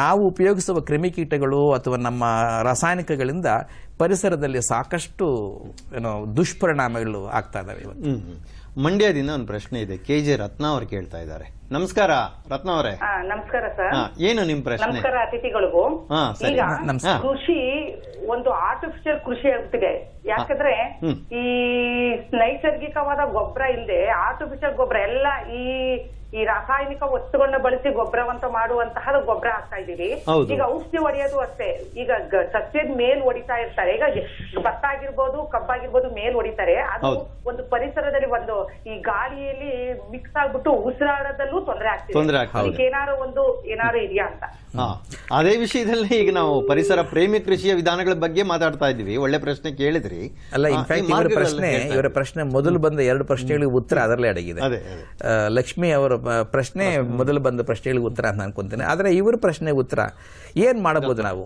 ನಾವು ಉಪಯೋಗಿಸುವ ಕ್ರಿಮಿಕೀಟಗಳು ಅಥವಾ ನಮ್ಮ ರಾಸಾಯನಿಕಗಳಿಂದ ಪರಿಸರದಲ್ಲಿ ಸಾಕಷ್ಟು ಏನೋ ದುಷ್ಪರಿಣಾಮಗಳು ಆಗ್ತಾ ಇದಾವೆ ಇವತ್ತು ಮಂಡ್ಯದಿಂದ ಒಂದು ಪ್ರಶ್ನೆ ಇದೆ ಕೆ ಜೆ ರತ್ನ ಅವ್ರು ಕೇಳ್ತಾ ಇದ್ದಾರೆ ನಮಸ್ಕಾರ ರತ್ನ ಅವರೇ ನಮಸ್ಕಾರ ಸರ್ ಏನು ನಿಮ್ ಪ್ರಶ್ನೆ ನಮಸ್ಕಾರ ಅತಿಥಿಗಳಿಗೂ ಕೃಷಿ ಒಂದು ಆರ್ಟಿಫಿಷಿಯಲ್ ಕೃಷಿ ಆಗ್ತಿದೆ ಯಾಕಂದ್ರೆ ಈ ನೈಸರ್ಗಿಕವಾದ ಗೊಬ್ಬರ ಇಲ್ಲದೆ ಆರ್ಟಿಫಿಷಿಯಲ್ ಗೊಬ್ಬರ ಎಲ್ಲ ಈ ಈ ರಾಸಾಯನಿಕ ವಸ್ತುಗಳನ್ನ ಬಳಸಿ ಗೊಬ್ಬರವಂತ ಮಾಡುವಂತಹ ಗೊಬ್ಬರ ಹಾಕ್ತಾ ಇದೀವಿ ಈಗ ಔಷಧಿ ಹೊಡೆಯೋದು ಅಷ್ಟೇ ಈಗ ಸಸ್ಯದ ಮೇಲ್ ಹೊಡಿತಾ ಇರ್ತಾರೆ ಈಗ ಭತ್ತ ಆಗಿರ್ಬೋದು ಕಬ್ಬಾಗಿರ್ಬೋದು ಮೇಲ್ ಹೊಡಿತಾರೆ ಅದು ಒಂದು ಪರಿಸರದಲ್ಲಿ ಒಂದು ಈ ಗಾಳಿಯಲ್ಲಿ ಮಿಕ್ಸ್ ಆಗ್ಬಿಟ್ಟು ಉಸಿರಾಡದಲ್ಲೂ ತೊಂದರೆ ಆಗ್ತಿದೆ ಏನಾರು ಒಂದು ಏನಾರು ಇದೆಯಾ ಅಂತ ಅದೇ ವಿಷಯದಲ್ಲಿ ಈಗ ನಾವು ಪರಿಸರ ಪ್ರೇಮಿ ಕೃಷಿಯ ವಿಧಾನಗಳ ಬಗ್ಗೆ ಮಾತಾಡ್ತಾ ಇದ್ದೀವಿ ಒಳ್ಳೆ ಪ್ರಶ್ನೆ ಕೇಳಿದ್ರಿ ಅಲ್ಲ ಇನ್ಫ್ಯಾಕ್ಟ್ ಇವರ ಪ್ರಶ್ನೆ ಇವರ ಪ್ರಶ್ನೆ ಮೊದಲು ಬಂದ ಎರಡು ಪ್ರಶ್ನೆಗಳಿಗೆ ಉತ್ತರ ಅದರಲ್ಲೇ ಅಡಗಿದೆ ಲಕ್ಷ್ಮಿ ಅವರ ಪ್ರಶ್ನೆ ಮೊದಲು ಬಂದ ಪ್ರಶ್ನೆಗಳಿಗೆ ಉತ್ತರ ಅಂತ ಅನ್ಕೊಂತೇನೆ ಆದರೆ ಇವರ ಪ್ರಶ್ನೆ ಉತ್ತರ ಏನ್ ಮಾಡಬಹುದು ನಾವು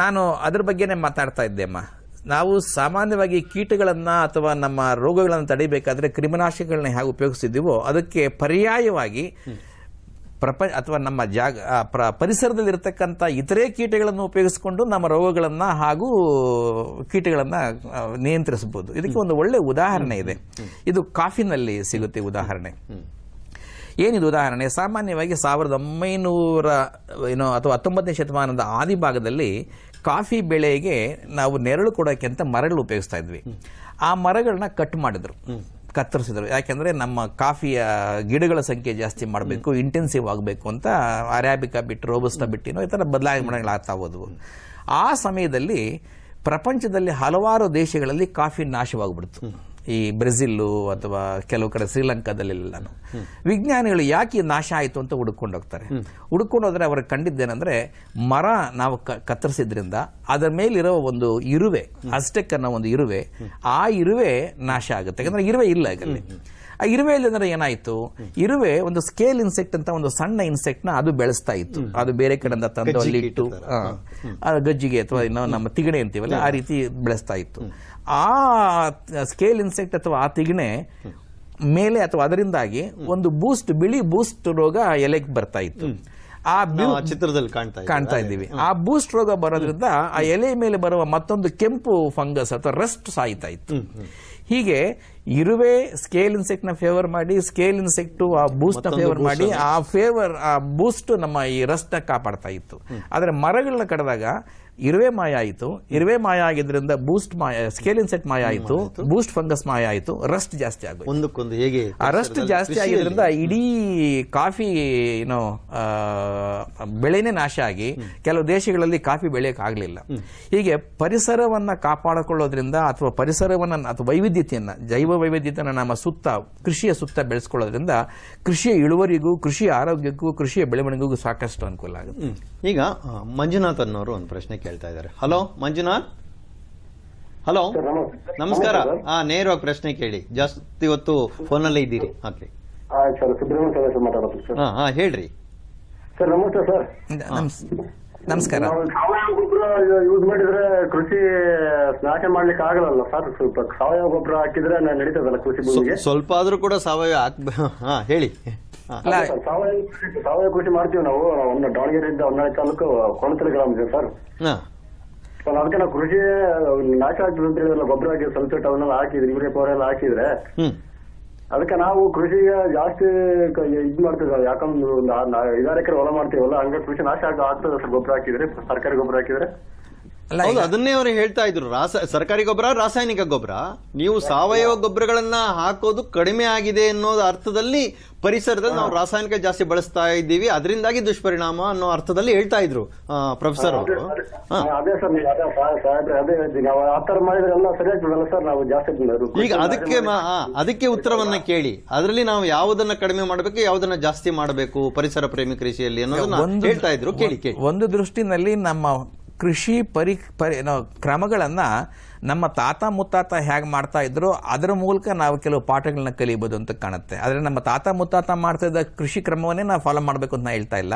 ನಾನು ಅದ್ರ ಬಗ್ಗೆನೆ ಮಾತಾಡ್ತಾ ಇದ್ದೆ ಅಮ್ಮ ನಾವು ಸಾಮಾನ್ಯವಾಗಿ ಕೀಟಗಳನ್ನ ಅಥವಾ ನಮ್ಮ ರೋಗಗಳನ್ನು ತಡಿಬೇಕಾದ್ರೆ ಕ್ರಿಮಿನಾಶಕಗಳನ್ನ ಹೇಗೆ ಉಪಯೋಗಿಸಿದ್ದೀವೋ ಅದಕ್ಕೆ ಪರ್ಯಾಯವಾಗಿ ಪ್ರಪ ಅಥವಾ ನಮ್ಮ ಜಾಗ ಪ್ರ ಪರಿಸರದಲ್ಲಿರ್ತಕ್ಕಂಥ ಇತರೆ ಕೀಟಗಳನ್ನು ಉಪಯೋಗಿಸಿಕೊಂಡು ನಮ್ಮ ರೋಗಗಳನ್ನು ಹಾಗೂ ಕೀಟಗಳನ್ನು ನಿಯಂತ್ರಿಸಬಹುದು ಇದಕ್ಕೆ ಒಂದು ಒಳ್ಳೆ ಉದಾಹರಣೆ ಇದೆ ಇದು ಕಾಫಿನಲ್ಲಿ ಸಿಗುತ್ತೆ ಉದಾಹರಣೆ ಏನಿದು ಉದಾಹರಣೆ ಸಾಮಾನ್ಯವಾಗಿ ಸಾವಿರದ ಒಂಬೈನೂರ ಏನೋ ಅಥವಾ ಹತ್ತೊಂಬತ್ತನೇ ಶತಮಾನದ ಆದಿ ಭಾಗದಲ್ಲಿ ಕಾಫಿ ಬೆಳೆಗೆ ನಾವು ನೆರಳು ಕೊಡೋಕ್ಕೆ ಅಂತ ಮರಗಳು ಉಪಯೋಗಿಸ್ತಾ ಇದ್ವಿ ಆ ಮರಗಳನ್ನ ಕಟ್ ಮಾಡಿದ್ರು ಕತ್ತರಿಸಿದರು ಯಾಕೆಂದರೆ ನಮ್ಮ ಕಾಫಿಯ ಗಿಡಗಳ ಸಂಖ್ಯೆ ಜಾಸ್ತಿ ಮಾಡಬೇಕು ಇಂಟೆನ್ಸಿವ್ ಆಗಬೇಕು ಅಂತ ಅರಾಬಿಕಾ ಬಿಟ್ಟು ರೋಬಸ್ಟಾ ಬಿಟ್ಟಿನೋ ಈ ಥರ ಬದಲಾವಣೆಗಳು ಆಗ್ತಾ ಹೋದವು ಆ ಸಮಯದಲ್ಲಿ ಪ್ರಪಂಚದಲ್ಲಿ ಹಲವಾರು ದೇಶಗಳಲ್ಲಿ ಕಾಫಿ ನಾಶವಾಗ್ಬಿಡ್ತು ಈ ಬ್ರೆಜಿಲ್ಲು ಅಥವಾ ಕೆಲವು ಕಡೆ ಶ್ರೀಲಂಕಾದಲ್ಲೆಲ್ಲಾನು ವಿಜ್ಞಾನಿಗಳು ಯಾಕೆ ನಾಶ ಆಯಿತು ಅಂತ ಹುಡ್ಕೊಂಡು ಹೋಗ್ತಾರೆ ಹುಡ್ಕೊಂಡು ಹೋದ್ರೆ ಅವರು ಕಂಡಿದ್ದೇನೆಂದರೆ ಮರ ನಾವು ಕತ್ತರಿಸಿದ್ರಿಂದ ಅದರ ಮೇಲಿರೋ ಒಂದು ಇರುವೆ ಅಷ್ಟಕ್ಕನ್ನ ಒಂದು ಇರುವೆ ಆ ಇರುವೆ ನಾಶ ಆಗುತ್ತೆ ಯಾಕಂದರೆ ಇರುವೆ ಇಲ್ಲ ಈಗ ಆ ಇರುವೆ ಅಂದ್ರೆ ಏನಾಯ್ತು ಇರುವೆ ಒಂದು ಸ್ಕೇಲ್ ಇನ್ಸೆಕ್ಟ್ ಅಂತ ಒಂದು ಸಣ್ಣ ಇನ್ಸೆಕ್ಟ್ ನ ಅದು ಬೆಳೆಸ್ತಾ ಇತ್ತು ಅದು ಬೇರೆ ಕಡೆಯಿಂದ ತಂದು ಅಲ್ಲಿ ಇಟ್ಟು ಗಜ್ಜಿಗೆ ಅಥವಾ ನಾವು ನಮ್ಮ ತಿಗಣೆ ಅಂತೀವಲ್ಲ ಆ ರೀತಿ ಬೆಳೆಸ್ತಾ ಇತ್ತು ಆ ಸ್ಕೇಲ್ ಇನ್ಸೆಕ್ಟ್ ಅಥವಾ ಆ ತಿಗಣೆ ಮೇಲೆ ಅಥವಾ ಅದರಿಂದಾಗಿ ಒಂದು ಬೂಸ್ಟ್ ಬಿಳಿ ಬೂಸ್ಟ್ ರೋಗ ಎಲೆಗೆ ಬರ್ತಾ ಇತ್ತು ಆ ಚಿತ್ರದಲ್ಲಿ ಕಾಣ್ತಾ ಕಾಣ್ತಾ ಇದ್ದೀವಿ ಆ ಬೂಸ್ಟ್ ರೋಗ ಬರೋದ್ರಿಂದ ಆ ಎಲೆ ಮೇಲೆ ಬರುವ ಮತ್ತೊಂದು ಕೆಂಪು ಫಂಗಸ್ ಅಥವಾ ರಸ್ಟ್ ಸಾಯ್ತಾ ಇತ್ತು ಹೀಗೆ ಇರುವೆ ಸ್ಕೇಲ್ ಇನ್ಸೆಕ್ಟ್ ನ ಫೇವರ್ ಮಾಡಿ ಸ್ಕೇಲ್ ಇನ್ಸೆಕ್ಟ್ ಆ ಬೂಸ್ಟ್ ಫೇವರ್ ಮಾಡಿ ಆ ಫೇವರ್ ಆ ಬೂಸ್ಟ್ ನಮ್ಮ ಈ ರಸ್ನ ಕಾಪಾಡ್ತಾ ಇತ್ತು ಆದ್ರೆ ಮರಗಳನ್ನ ಕಡಿದಾಗ ಇರುವೆ ಮಾಯ ಆಯಿತು ಇರುವೆ ಮಾಯ ಆಗಿದ್ರಿಂದ ಬೂಸ್ಟ್ ಮಾಯ ಸ್ಕೇಲ್ ಇನ್ಸೆಟ್ ಮಾಯ ಆಯಿತು ಬೂಸ್ಟ್ ಫಂಗಸ್ ಮಾಯ ಆಯಿತು ರಸ್ಟ್ ಜಾಸ್ತಿ ಆಗುತ್ತೆ ಒಂದಕ್ಕೊಂದು ಹೇಗೆ ಆ ರಸ್ಟ್ ಜಾಸ್ತಿ ಆಗಿದ್ರಿಂದ ಇಡೀ ಕಾಫಿ ಏನೋ ಬೆಳೆನೇ ನಾಶ ಆಗಿ ಕೆಲವು ದೇಶಗಳಲ್ಲಿ ಕಾಫಿ ಆಗಲಿಲ್ಲ ಹೀಗೆ ಪರಿಸರವನ್ನ ಕಾಪಾಡಿಕೊಳ್ಳೋದ್ರಿಂದ ಅಥವಾ ಪರಿಸರವನ್ನ ಅಥವಾ ವೈವಿಧ್ಯತೆಯನ್ನ ಜೈವ ವೈವಿಧ್ಯತೆಯನ್ನು ನಮ್ಮ ಸುತ್ತ ಕೃಷಿಯ ಸುತ್ತ ಬೆಳೆಸ್ಕೊಳ್ಳೋದ್ರಿಂದ ಕೃಷಿಯ ಇಳುವರಿಗೂ ಕೃಷಿಯ ಆರೋಗ್ಯಕ್ಕೂ ಕೃಷಿಯ ಬೆಳವಣಿಗೆಗೂ ಸಾಕಷ್ಟು ಅನುಕೂಲ ಆಗುತ್ತೆ ಈಗ ಮಂಜುನಾಥ್ ಅನ್ನೋರು ಒಂದು ಪ್ರಶ್ನೆ ಕೇಳ್ತಾ ಇದ್ದಾರೆ ಹಲೋ ಮಂಜುನಾಥ್ ಹಲೋ ನಮಸ್ಕಾರ ಹಾ ನೇರವಾಗಿ ಪ್ರಶ್ನೆ ಕೇಳಿ ಜಾಸ್ತಿ ಇವತ್ತು ಫೋನ್ ಅಲ್ಲೇ ಇದ್ದೀರಿ ಓಕೆ ಹಾ ಹಾ ಹೇಳ್ರಿ ಸರ್ ನಮಸ್ತೆ ಸರ್ ನಮಸ್ಕಾರ ಸಾವಯವ ಗೊಬ್ಬರ ಯೂಸ್ ಮಾಡಿದ್ರೆ ಕೃಷಿ ನಾಶ ಮಾಡ್ಲಿಕ್ಕೆ ಆಗಲ್ಲ ಸರ್ ಸ್ವಲ್ಪ ಸಾವಯವ ಗೊಬ್ಬರ ಹಾಕಿದ್ರೆ ನಡೀತದಲ್ಲ ಕೃಷಿ ಸ್ವಲ್ಪ ಆದ್ರೂ ಕೂಡ ಸಾವಯವ ಹಾಕ್ಬೇಕು ಹಾ ಹೇಳಿ ಸಾವಯವ ಕೃಷಿ ಕೃಷಿ ಮಾಡ್ತೀವಿ ನಾವು ಒಂದು ದಾವಣಗೆರೆ ಇದ್ದ ಹೊನ್ನಾಳಿ ತಾಲೂಕು ಕೊಣತಲ ಗ್ರಾಮ ಇದೆ ಸರ್ ಸರ್ ಅದಕ್ಕೆ ನಾವು ಕೃಷಿ ನಾಶ ಆಗ್ತದೆ ಅಂತ ಹೇಳಿದ್ರೆ ಗೊಬ್ಬರ ಹಾಕಿ ಸಲ್ಫೇಟ್ ಅವನ್ನೆಲ್ಲ ಹಾಕಿದ್ರೆ ಯೂರಿಯಾ ಪವರ್ ಎಲ್ಲ ಹಾಕಿದ್ರೆ ಅದಕ್ಕೆ ನಾವು ಕೃಷಿಗೆ ಜಾಸ್ತಿ ಇದು ಮಾಡ್ತೀವಿ ಯಾಕಂದ್ರೆ ಒಂದು ಐದಾರು ಎಕರೆ ಹೊಲ ಮಾಡ್ತೀವಲ್ಲ ಹಂಗ ಕೃಷಿ ನಾಶ ಆಗ್ತದೆ ಸರ್ ಗೊಬ್ಬರ ಹಾಕಿದ್ರೆ ಸರ್ಕಾರಿ ಗೊಬ್ಬರ ಹಾಕಿದ್ರೆ ಅದನ್ನೇ ಅವರು ಹೇಳ್ತಾ ಇದ್ರು ರಾಸ ಸರ್ಕಾರಿ ಗೊಬ್ಬರ ರಾಸಾಯನಿಕ ಗೊಬ್ಬರ ನೀವು ಸಾವಯವ ಗೊಬ್ಬರಗಳನ್ನ ಹಾಕೋದು ಕಡಿಮೆ ಆಗಿದೆ ಅನ್ನೋ ಅರ್ಥದಲ್ಲಿ ಪರಿಸರದಲ್ಲಿ ನಾವು ರಾಸಾಯನಿಕ ಜಾಸ್ತಿ ಬಳಸ್ತಾ ಇದ್ದೀವಿ ಅದರಿಂದಾಗಿ ದುಷ್ಪರಿಣಾಮ ಅನ್ನೋ ಅರ್ಥದಲ್ಲಿ ಹೇಳ್ತಾ ಇದ್ರು ಪ್ರೊಫೆಸರ್ ಅವರು ಈಗ ಅದಕ್ಕೆ ಅದಕ್ಕೆ ಉತ್ತರವನ್ನ ಕೇಳಿ ಅದರಲ್ಲಿ ನಾವು ಯಾವುದನ್ನ ಕಡಿಮೆ ಮಾಡಬೇಕು ಯಾವುದನ್ನ ಜಾಸ್ತಿ ಮಾಡಬೇಕು ಪರಿಸರ ಪ್ರೇಮಿ ಕೃಷಿಯಲ್ಲಿ ಅನ್ನೋದನ್ನ ಹೇಳ್ತಾ ಇದ್ರು ಕೇಳಿ ಕೇಳಿ ಒಂದು ದೃಷ್ಟಿನಲ್ಲಿ ನಮ್ಮ ಕೃಷಿ ಪರಿ ಪರಿ ಕ್ರಮಗಳನ್ನು ನಮ್ಮ ತಾತ ಮುತ್ತಾತ ಹೇಗೆ ಮಾಡ್ತಾ ಇದ್ರು ಅದರ ಮೂಲಕ ನಾವು ಕೆಲವು ಪಾಠಗಳನ್ನ ಕಲಿಯಬಹುದು ಅಂತ ಕಾಣುತ್ತೆ ಆದರೆ ನಮ್ಮ ತಾತ ಮುತ್ತಾತ ಮಾಡ್ತಾ ಇದ್ದ ಕೃಷಿ ಕ್ರಮವನ್ನೇ ನಾವು ಫಾಲೋ ಮಾಡಬೇಕು ಅಂತ ಹೇಳ್ತಾ ಇಲ್ಲ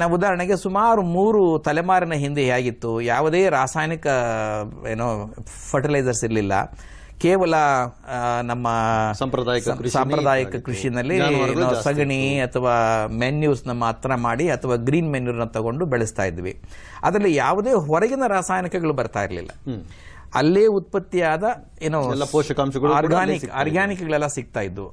ನಾವು ಉದಾಹರಣೆಗೆ ಸುಮಾರು ಮೂರು ತಲೆಮಾರಿನ ಹಿಂದೆ ಹೇಗಿತ್ತು ಯಾವುದೇ ರಾಸಾಯನಿಕ ಏನೋ ಫರ್ಟಿಲೈಸರ್ಸ್ ಇರಲಿಲ್ಲ ಕೇವಲ ನಮ್ಮ ಸಾಂಪ್ರದಾಯಿಕ ಸಾಂಪ್ರದಾಯಿಕ ಕೃಷಿನಲ್ಲಿ ಸಗಣಿ ಅಥವಾ ಮೆನ್ಯೂಸ್ ನಮ್ಮ ಹತ್ರ ಮಾಡಿ ಅಥವಾ ಗ್ರೀನ್ ಮೆನ್ಯೂರ್ನ ತಗೊಂಡು ಬೆಳೆಸ್ತಾ ಇದ್ವಿ ಅದರಲ್ಲಿ ಯಾವುದೇ ಹೊರಗಿನ ರಾಸಾಯನಿಕಗಳು ಬರ್ತಾ ಇರಲಿಲ್ಲ ಅಲ್ಲೇ ಉತ್ಪತ್ತಿಯಾದ ಏನೋ ಪೋಷಕಾಂಶಗಳು ಆರ್ಗಾನಿಕ್ ಆರ್ಗ್ಯಾನಿಕ್ಗಳೆಲ್ಲ ಸಿಗ್ತಾ ಇದ್ದು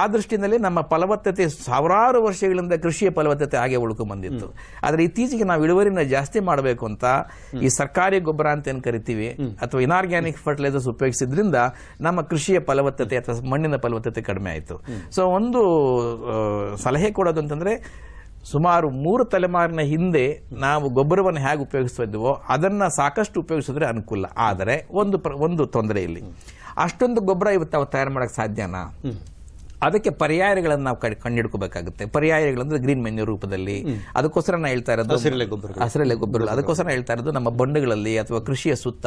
ಆ ದೃಷ್ಟಿಯಿಂದಲೇ ನಮ್ಮ ಫಲವತ್ತತೆ ಸಾವಿರಾರು ವರ್ಷಗಳಿಂದ ಕೃಷಿಯ ಫಲವತ್ತತೆ ಹಾಗೆ ಉಳ್ಕೊಂಡು ಬಂದಿತ್ತು ಆದ್ರೆ ಇತ್ತೀಚೆಗೆ ನಾವು ಇಳುವರಿನ ಜಾಸ್ತಿ ಮಾಡಬೇಕು ಅಂತ ಈ ಸರ್ಕಾರಿ ಗೊಬ್ಬರ ಅಂತ ಏನು ಕರಿತೀವಿ ಅಥವಾ ಇನಾರ್ಗ್ಯಾನಿಕ್ ಫರ್ಟಿಲೈಸರ್ಸ್ ಉಪಯೋಗಿಸಿದ್ರಿಂದ ನಮ್ಮ ಕೃಷಿಯ ಫಲವತ್ತತೆ ಅಥವಾ ಮಣ್ಣಿನ ಫಲವತ್ತತೆ ಕಡಿಮೆ ಆಯಿತು ಸೊ ಒಂದು ಸಲಹೆ ಕೊಡೋದು ಅಂತಂದ್ರೆ ಸುಮಾರು ಮೂರು ತಲೆಮಾರಿನ ಹಿಂದೆ ನಾವು ಗೊಬ್ಬರವನ್ನು ಹೇಗೆ ಉಪಯೋಗಿಸ್ತಿದ್ವೋ ಅದನ್ನು ಸಾಕಷ್ಟು ಉಪಯೋಗಿಸಿದ್ರೆ ಅನುಕೂಲ ಆದರೆ ಒಂದು ಒಂದು ತೊಂದರೆ ಇಲ್ಲಿ ಅಷ್ಟೊಂದು ಗೊಬ್ಬರ ಇವತ್ತು ತಯಾರು ಮಾಡೋಕ್ಕೆ ಸಾಧ್ಯನಾ ಅದಕ್ಕೆ ಪರ್ಯಾಯಗಳನ್ನು ನಾವು ಕಂಡಿಡ್ಕೋಬೇಕಾಗುತ್ತೆ ಪರ್ಯಾಯಗಳಂದ್ರೆ ಗ್ರೀನ್ ಮೆನ್ಯೂ ರೂಪದಲ್ಲಿ ಅದಕ್ಕೋಸ್ಕರ ನಾ ಹೇಳ್ತಾ ಇರೋದು ಹಸಿರೆಲೆ ಗೊಬ್ಬರಗಳು ಅದಕ್ಕೋಸ್ಕರ ಹೇಳ್ತಾ ಇರೋದು ನಮ್ಮ ಬಂಡುಗಳಲ್ಲಿ ಅಥವಾ ಕೃಷಿಯ ಸುತ್ತ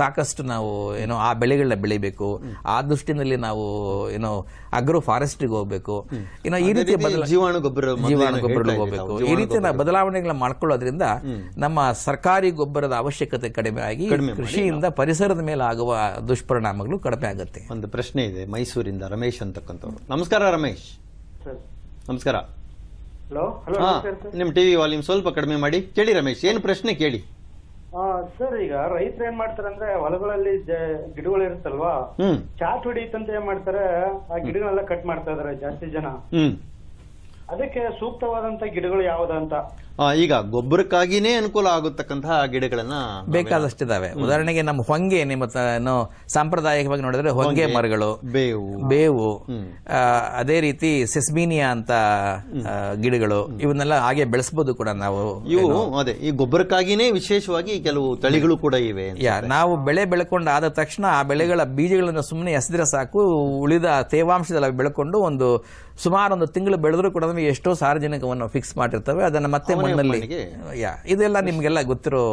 ಸಾಕಷ್ಟು ನಾವು ಏನೋ ಆ ಬೆಳೆಗಳನ್ನ ಬೆಳಿಬೇಕು ಆ ದೃಷ್ಟಿನಲ್ಲಿ ನಾವು ಏನೋ ಅಗ್ರೋ ಫಾರೆಸ್ಟ್ಗೆ ಹೋಗ್ಬೇಕು ಏನೋ ಈ ರೀತಿಯ ಜೀವಾಣು ಗೊಬ್ಬರ ಜೀವಾಣು ಹೋಗ್ಬೇಕು ಈ ರೀತಿಯ ಬದಲಾವಣೆಗಳನ್ನ ಮಾಡ್ಕೊಳ್ಳೋದ್ರಿಂದ ನಮ್ಮ ಸರ್ಕಾರಿ ಗೊಬ್ಬರದ ಅವಶ್ಯಕತೆ ಕಡಿಮೆ ಆಗಿ ಕೃಷಿಯಿಂದ ಪರಿಸರದ ಮೇಲೆ ಆಗುವ ದುಷ್ಪರಿಣಾಮಗಳು ಕಡಿಮೆ ಆಗುತ್ತೆ ಒಂದು ಪ್ರಶ್ನೆ ಇದೆ ಮೈಸೂರಿಂದ ರಮೇಶ್ ಅಂತಕ್ಕಂಥವ್ರು ನಮಸ್ಕಾರ ರಮೇಶ್ ನಮಸ್ಕಾರ ನಿಮ್ ಟಿವಿ ವಾಲ್ಯೂಮ್ ಸ್ವಲ್ಪ ಕಡಿಮೆ ಮಾಡಿ ಕೇಳಿ ರಮೇಶ್ ಏನು ಪ್ರಶ್ನೆ ಕೇಳಿ ಸರ್ ಈಗ ರೈತರು ಏನ್ ಮಾಡ್ತಾರೆ ಅಂದ್ರೆ ಹೊಲಗಳಲ್ಲಿ ಗಿಡಗಳು ಇರುತ್ತಲ್ವಾ ಚಾಟ್ ಹೊಡಿತಂತ ಏನ್ ಮಾಡ್ತಾರೆ ಆ ಗಿಡಗಳೆಲ್ಲ ಕಟ್ ಮಾಡ್ತಾ ಇದಾರೆ ಜಾಸ್ತಿ ಜನ ಅದಕ್ಕೆ ಸೂಕ್ತವಾದಂತ ಗಿಡಗಳು ಯಾವ್ದಂತ ಈಗ ಗೊಬ್ಬರಕ್ಕಾಗಿನೇ ಅನುಕೂಲ ಆಗುತ್ತಕ್ಕಂತಹ ಗಿಡಗಳನ್ನ ಬೇಕಾದಷ್ಟಿದಾವೆ ಉದಾಹರಣೆಗೆ ನಮ್ಮ ಹೊಂಗೆ ನಿಮ್ಮ ಸಾಂಪ್ರದಾಯಿಕವಾಗಿ ನೋಡಿದ್ರೆ ಹೊಂಗೆ ಮರಗಳು ಬೇವು ಬೇವು ಅದೇ ರೀತಿ ಸೆಸ್ಮಿನಿಯಾ ಅಂತ ಗಿಡಗಳು ಇವನ್ನೆಲ್ಲ ಹಾಗೆ ಬೆಳೆಸಬಹುದು ಕೂಡ ನಾವು ಇವು ಅದೇ ಈ ಗೊಬ್ಬರಕ್ಕಾಗಿನೇ ವಿಶೇಷವಾಗಿ ಕೆಲವು ತಳಿಗಳು ಕೂಡ ಇವೆ ನಾವು ಬೆಳೆ ಬೆಳ್ಕೊಂಡು ಆದ ತಕ್ಷಣ ಆ ಬೆಳೆಗಳ ಬೀಜಗಳನ್ನು ಸುಮ್ಮನೆ ಎಸೆದ್ರೆ ಸಾಕು ಉಳಿದ ತೇವಾಂಶದಲ್ಲಿ ಬೆಳ್ಕೊಂಡು ಒಂದು ಸುಮಾರು ಒಂದು ತಿಂಗಳು ಬೆಳೆದ್ರು ಕೂಡ ನಮಗೆ ಎಷ್ಟೋ ಸಾರ್ವಜನಿಕವನ್ನು ಫಿಕ್ಸ್ ಮಾಡಿರ್ತವೆ ಅದನ್ನ ಮತ್ತೆ ಮಣ್ಣಲ್ಲಿ ಇದೆಲ್ಲ ನಿಮ್ಗೆಲ್ಲ ಗೊತ್ತಿರೋ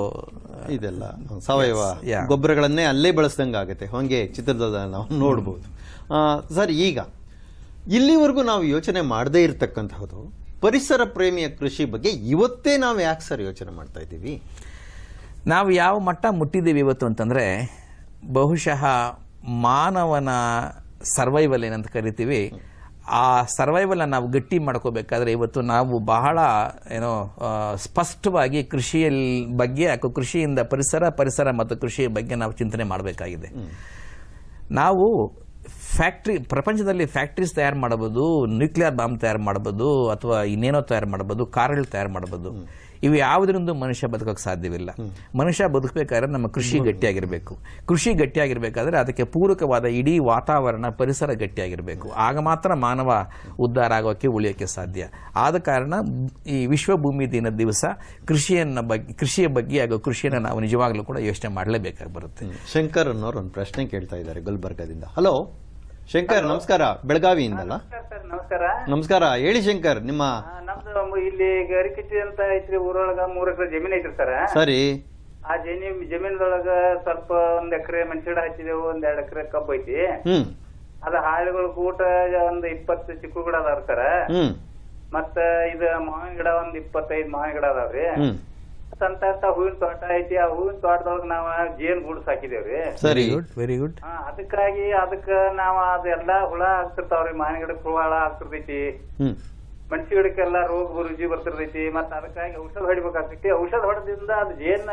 ಇದೆಲ್ಲ ಸಾವಯವ ಗೊಬ್ಬರಗಳನ್ನೇ ಅಲ್ಲೇ ಬಳಸ್ದಂಗೆ ಆಗುತ್ತೆ ಹಂಗೆ ಚಿತ್ರದುರ್ಗದ ನಾವು ನೋಡ್ಬೋದು ಸರ್ ಈಗ ಇಲ್ಲಿವರೆಗೂ ನಾವು ಯೋಚನೆ ಮಾಡದೇ ಇರತಕ್ಕಂತಹದ್ದು ಪರಿಸರ ಪ್ರೇಮಿಯ ಕೃಷಿ ಬಗ್ಗೆ ಇವತ್ತೇ ನಾವು ಯಾಕೆ ಸರ್ ಯೋಚನೆ ಮಾಡ್ತಾ ಇದ್ದೀವಿ ನಾವು ಯಾವ ಮಟ್ಟ ಮುಟ್ಟಿದ್ದೀವಿ ಇವತ್ತು ಅಂತಂದರೆ ಬಹುಶಃ ಮಾನವನ ಸರ್ವೈವಲ್ ಏನಂತ ಕರಿತೀವಿ ಆ ಅನ್ನು ನಾವು ಗಟ್ಟಿ ಮಾಡ್ಕೋಬೇಕಾದ್ರೆ ಇವತ್ತು ನಾವು ಬಹಳ ಏನೋ ಸ್ಪಷ್ಟವಾಗಿ ಕೃಷಿಯ ಬಗ್ಗೆ ಅಥವಾ ಕೃಷಿಯಿಂದ ಪರಿಸರ ಪರಿಸರ ಮತ್ತು ಕೃಷಿಯ ಬಗ್ಗೆ ನಾವು ಚಿಂತನೆ ಮಾಡಬೇಕಾಗಿದೆ ನಾವು ಫ್ಯಾಕ್ಟ್ರಿ ಪ್ರಪಂಚದಲ್ಲಿ ಫ್ಯಾಕ್ಟ್ರೀಸ್ ತಯಾರು ಮಾಡಬಹುದು ನ್ಯೂಕ್ಲಿಯರ್ ಬಾಂಬ್ ತಯಾರು ಮಾಡಬಹುದು ಅಥವಾ ಇನ್ನೇನೋ ತಯಾರು ಮಾಡಬಹುದು ಕಾರ್ಗಳು ತಯಾರು ಮಾಡಬಹುದು ಇವು ಯಾವುದರಿಂದ ಮನುಷ್ಯ ಬದುಕೋಕೆ ಸಾಧ್ಯವಿಲ್ಲ ಮನುಷ್ಯ ಬದುಕಬೇಕಾದ್ರೆ ನಮ್ಮ ಕೃಷಿ ಗಟ್ಟಿಯಾಗಿರಬೇಕು ಕೃಷಿ ಗಟ್ಟಿಯಾಗಿರಬೇಕಾದ್ರೆ ಅದಕ್ಕೆ ಪೂರಕವಾದ ಇಡೀ ವಾತಾವರಣ ಪರಿಸರ ಗಟ್ಟಿಯಾಗಿರಬೇಕು ಆಗ ಮಾತ್ರ ಮಾನವ ಉದ್ಧಾರ ಆಗೋಕ್ಕೆ ಉಳಿಯೋಕ್ಕೆ ಸಾಧ್ಯ ಆದ ಕಾರಣ ಈ ವಿಶ್ವ ಭೂಮಿ ದಿನ ದಿವಸ ಕೃಷಿಯನ್ನು ಬಗ್ಗೆ ಕೃಷಿಯ ಬಗ್ಗೆ ಹಾಗೂ ಕೃಷಿಯನ್ನು ನಾವು ನಿಜವಾಗ್ಲೂ ಕೂಡ ಯೋಚನೆ ಮಾಡಲೇಬೇಕಾಗಿ ಬರುತ್ತೆ ಶಂಕರ್ ಅನ್ನೋರು ಒಂದು ಪ್ರಶ್ನೆ ಕೇಳ್ತಾ ಇದ್ದಾರೆ ಗುಲ್ಬರ್ಗದಿಂದ ಹಲೋ ಶಂಕರ್ ನಮಸ್ಕಾರ ಬೆಳಗಾವಿಯಿಂದ ಸರ್ ನಮಸ್ಕಾರ ನಮಸ್ಕಾರ ಹೇಳಿ ಶಂಕರ್ ನಿಮ್ಮ ನಮ್ದು ಇಲ್ಲಿ ಗರಿಕಿಟ್ಟಿ ಅಂತ ಐತ್ರಿ ಊರೊಳಗ ಮೂರ್ ಎಕರೆ ಜಮೀನ್ ಐತಿರ್ತಾರ ಸರಿ ಆ ಜಮೀನ್ ಜಮೀನದೊಳಗ ಸ್ವಲ್ಪ ಒಂದ್ ಎಕರೆ ಮೆಣಸಿನ ಹಚ್ಚಿದೆವು ಒಂದ್ ಎರಡ್ ಎಕರೆ ಕಬ್ಬು ಐತಿ ಅದ ಹಾಳುಗಳ ಕೂಟ ಒಂದ್ ಇಪ್ಪತ್ತು ಚಿಕ್ಕ ಗಿಡ ಅದಾವ ಸರ್ ಮತ್ತ ಇದ ಮಾವಿನ ಗಿಡ ಒಂದ್ ಇಪ್ಪತ್ತೈದು ಮಾವಿನ ಗಿಡ ಅದಾವ್ರಿ ಅಂತ ಅಂತ ಹೂವಿನ ತೋಟ ಐತಿ ಆ ಹೂವಿನ ತೋಟದೊಳಗ ನಾವ ಜೇನ್ ಗೂಡ್ಸ್ ಹಾಕಿದೇವ್ರಿ ಸರಿ ಗುಡ್ ವೆರಿ ಗುಡ್ ಅದಕ್ಕಾಗಿ ಅದಕ್ಕ ನಾವ ಅದೆಲ್ಲಾ ಹುಳ ಆಗ್ತಿರ್ತಾವ್ರಿ ಮಾವಿನ ಗಿಡಕ್ಕೆ ಹುಳ ಆಗ್ತಿರ್ತೈತಿ ಮನ್ಸಿ ಗಿಡಕ್ಕೆಲ್ಲ ರೋಗ ರುಜಿ ಬರ್ತಿರ್ತೈತಿ ಮತ್ತ ಅದಕ್ಕಾಗಿ ಔಷಧ ಹೊಡಿಬೇಕಾಗ್ತೈತಿ ಔಷಧ ಹೊಡೆದಿಂದ ಅದು ಜೇನ್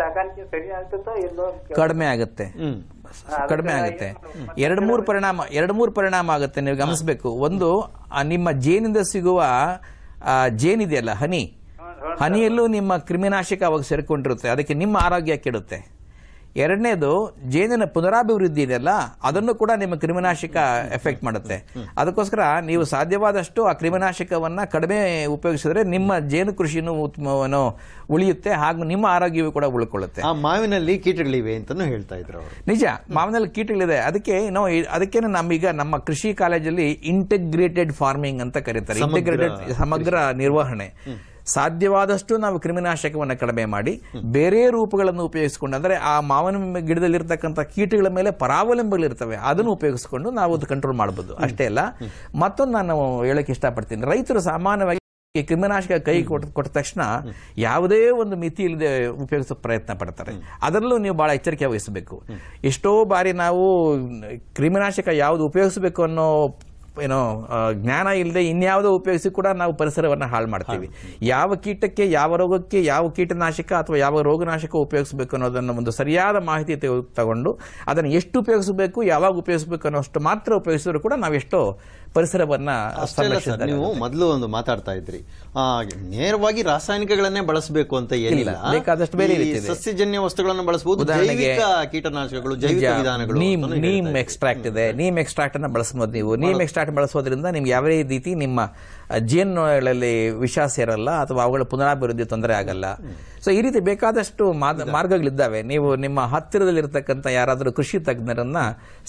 ಸಾಕಾಣಿಕೆ ಸರಿ ಆಗ್ತಿತ್ತ ಎಲ್ಲೋ ಕಡಿಮೆ ಆಗುತ್ತೆ ಕಡಿಮೆ ಆಗುತ್ತೆ ಎರಡ್ ಮೂರ್ ಪರಿಣಾಮ ಎರಡ್ ಮೂರು ಪರಿಣಾಮ ಆಗುತ್ತೆ ನೀವು ಗಮನಿಸಬೇಕು ಒಂದು ನಿಮ್ಮ ಜೇನಿಂದ ಸಿಗುವ ಜೇನಿದೆಯಲ್ಲ ಹನಿ ಹನಿಯಲ್ಲೂ ನಿಮ್ಮ ಕ್ರಿಮಿನಾಶಕ ಅವಾಗ ಸೇರಿಕೊಂಡಿರುತ್ತೆ ಅದಕ್ಕೆ ನಿಮ್ಮ ಆರೋಗ್ಯ ಕೆಡುತ್ತೆ ಎರಡನೇದು ಜೇನಿನ ಪುನರಾಭಿವೃದ್ಧಿ ಇದೆಯಲ್ಲ ಅದನ್ನು ಕೂಡ ನಿಮ್ಮ ಕ್ರಿಮಿನಾಶಕ ಎಫೆಕ್ಟ್ ಮಾಡುತ್ತೆ ಅದಕ್ಕೋಸ್ಕರ ನೀವು ಸಾಧ್ಯವಾದಷ್ಟು ಆ ಕ್ರಿಮಿನಾಶಕವನ್ನು ಕಡಿಮೆ ಉಪಯೋಗಿಸಿದ್ರೆ ನಿಮ್ಮ ಜೇನು ಕೃಷಿನೂ ಉತ್ತಮವನ್ನು ಉಳಿಯುತ್ತೆ ಹಾಗೂ ನಿಮ್ಮ ಆರೋಗ್ಯವೂ ಕೂಡ ಉಳ್ಕೊಳ್ಳುತ್ತೆ ಆ ಮಾವಿನಲ್ಲಿ ಕೀಟಗಳಿವೆ ಅಂತಲೂ ಹೇಳ್ತಾ ಇದ್ರು ನಿಜ ಮಾವಿನಲ್ಲಿ ಕೀಟಗಳಿದೆ ಅದಕ್ಕೆ ನಾವು ಅದಕ್ಕೆ ನಮ್ಮೀಗ ನಮ್ಮ ಕೃಷಿ ಕಾಲೇಜಲ್ಲಿ ಇಂಟಿಗ್ರೇಟೆಡ್ ಫಾರ್ಮಿಂಗ್ ಅಂತ ಕರೀತಾರೆ ಇಂಟಿಗ್ರೇಟೆಡ್ ಸಮಗ್ರ ನಿರ್ವಹಣೆ ಸಾಧ್ಯವಾದಷ್ಟು ನಾವು ಕ್ರಿಮಿನಾಶಕವನ್ನು ಕಡಿಮೆ ಮಾಡಿ ಬೇರೆ ರೂಪಗಳನ್ನು ಉಪಯೋಗಿಸಿಕೊಂಡು ಅಂದರೆ ಆ ಮಾವನ ಗಿಡದಲ್ಲಿರ್ತಕ್ಕಂಥ ಕೀಟಗಳ ಮೇಲೆ ಪರಾವಲಂಬಿಗಳಿರ್ತವೆ ಅದನ್ನು ಉಪಯೋಗಿಸಿಕೊಂಡು ನಾವು ಅದು ಕಂಟ್ರೋಲ್ ಮಾಡಬಹುದು ಅಷ್ಟೇ ಅಲ್ಲ ಮತ್ತೊಂದು ನಾನು ಹೇಳಕ್ಕೆ ಇಷ್ಟಪಡ್ತೀನಿ ರೈತರು ಸಾಮಾನ್ಯವಾಗಿ ಈ ಕ್ರಿಮಿನಾಶಕ ಕೈ ಕೊಟ್ಟ ಕೊಟ್ಟ ತಕ್ಷಣ ಯಾವುದೇ ಒಂದು ಮಿತಿ ಇಲ್ಲದೆ ಉಪಯೋಗಿಸೋ ಪ್ರಯತ್ನ ಪಡ್ತಾರೆ ಅದರಲ್ಲೂ ನೀವು ಬಹಳ ಎಚ್ಚರಿಕೆ ವಹಿಸಬೇಕು ಎಷ್ಟೋ ಬಾರಿ ನಾವು ಕ್ರಿಮಿನಾಶಕ ಯಾವುದು ಉಪಯೋಗಿಸಬೇಕು ಅನ್ನೋ ಏನೋ ಜ್ಞಾನ ಇಲ್ಲದೆ ಇನ್ಯಾವುದೋ ಉಪಯೋಗಿಸಿ ಕೂಡ ನಾವು ಪರಿಸರವನ್ನು ಹಾಳು ಮಾಡ್ತೀವಿ ಯಾವ ಕೀಟಕ್ಕೆ ಯಾವ ರೋಗಕ್ಕೆ ಯಾವ ಕೀಟನಾಶಕ ಅಥವಾ ಯಾವ ರೋಗನಾಶಕ ಉಪಯೋಗಿಸಬೇಕು ಅನ್ನೋದನ್ನು ಒಂದು ಸರಿಯಾದ ಮಾಹಿತಿ ತಗೊಂಡು ಅದನ್ನು ಎಷ್ಟು ಉಪಯೋಗಿಸಬೇಕು ಯಾವಾಗ ಉಪಯೋಗಿಸಬೇಕು ಅನ್ನೋಷ್ಟು ಮಾತ್ರ ಉಪಯೋಗಿಸಿದ್ರು ಕೂಡ ನಾವೆಷ್ಟೋ ಪರಿಸರವನ್ನ ನೀವು ಮೊದಲು ಒಂದು ಮಾತಾಡ್ತಾ ಇದ್ರಿ ನೇರವಾಗಿ ರಾಸಾಯನಿಕಗಳನ್ನೇ ಬಳಸಬೇಕು ಅಂತ ಏನಿಲ್ಲ ಬೇಕಾದಷ್ಟು ಬೇರೆ ಸಸ್ಯಜನ್ಯ ವಸ್ತುಗಳನ್ನು ಬಳಸಬಹುದು ಕೀಟನಾಶಕಗಳು ಜೈವಿಕ ವಿಧಾನಗಳು ನೀಮ್ ಎಕ್ಸ್ಟ್ರಾಕ್ಟ್ ಇದೆ ನೀಮ್ ಎಕ್ಸ್ಟ್ರಾಕ್ಟ್ ಅನ್ನ ಬಳಸಬಹುದು ನೀವು ನೀಮ್ ಎಕ್ಸ್ಟ್ರಾಕ್ಟ್ ಬಳಸೋದ್ರಿಂದ ನಿಮ್ಗೆ ಯಾವ ರೀತಿ ನಿಮ್ಮ ಜೇನುಗಳಲ್ಲಿ ವಿಷ ಸೇರಲ್ಲ ಅಥವಾ ಅವುಗಳ ಪುನರಾಭಿವೃದ್ಧಿ ತೊಂದರೆ ಆಗಲ್ಲ ಸೊ ಈ ರೀತಿ ಬೇಕಾದಷ್ಟು ಮಾರ್ಗಗಳಿದ್ದಾವೆ ನೀವು ನಿಮ್ಮ ಹತ್ತಿರದಲ್ಲಿರ್ತಕ್ಕಂಥ ಯಾರಾದರೂ ಕೃಷಿ ತಜ್ಞರನ್ನ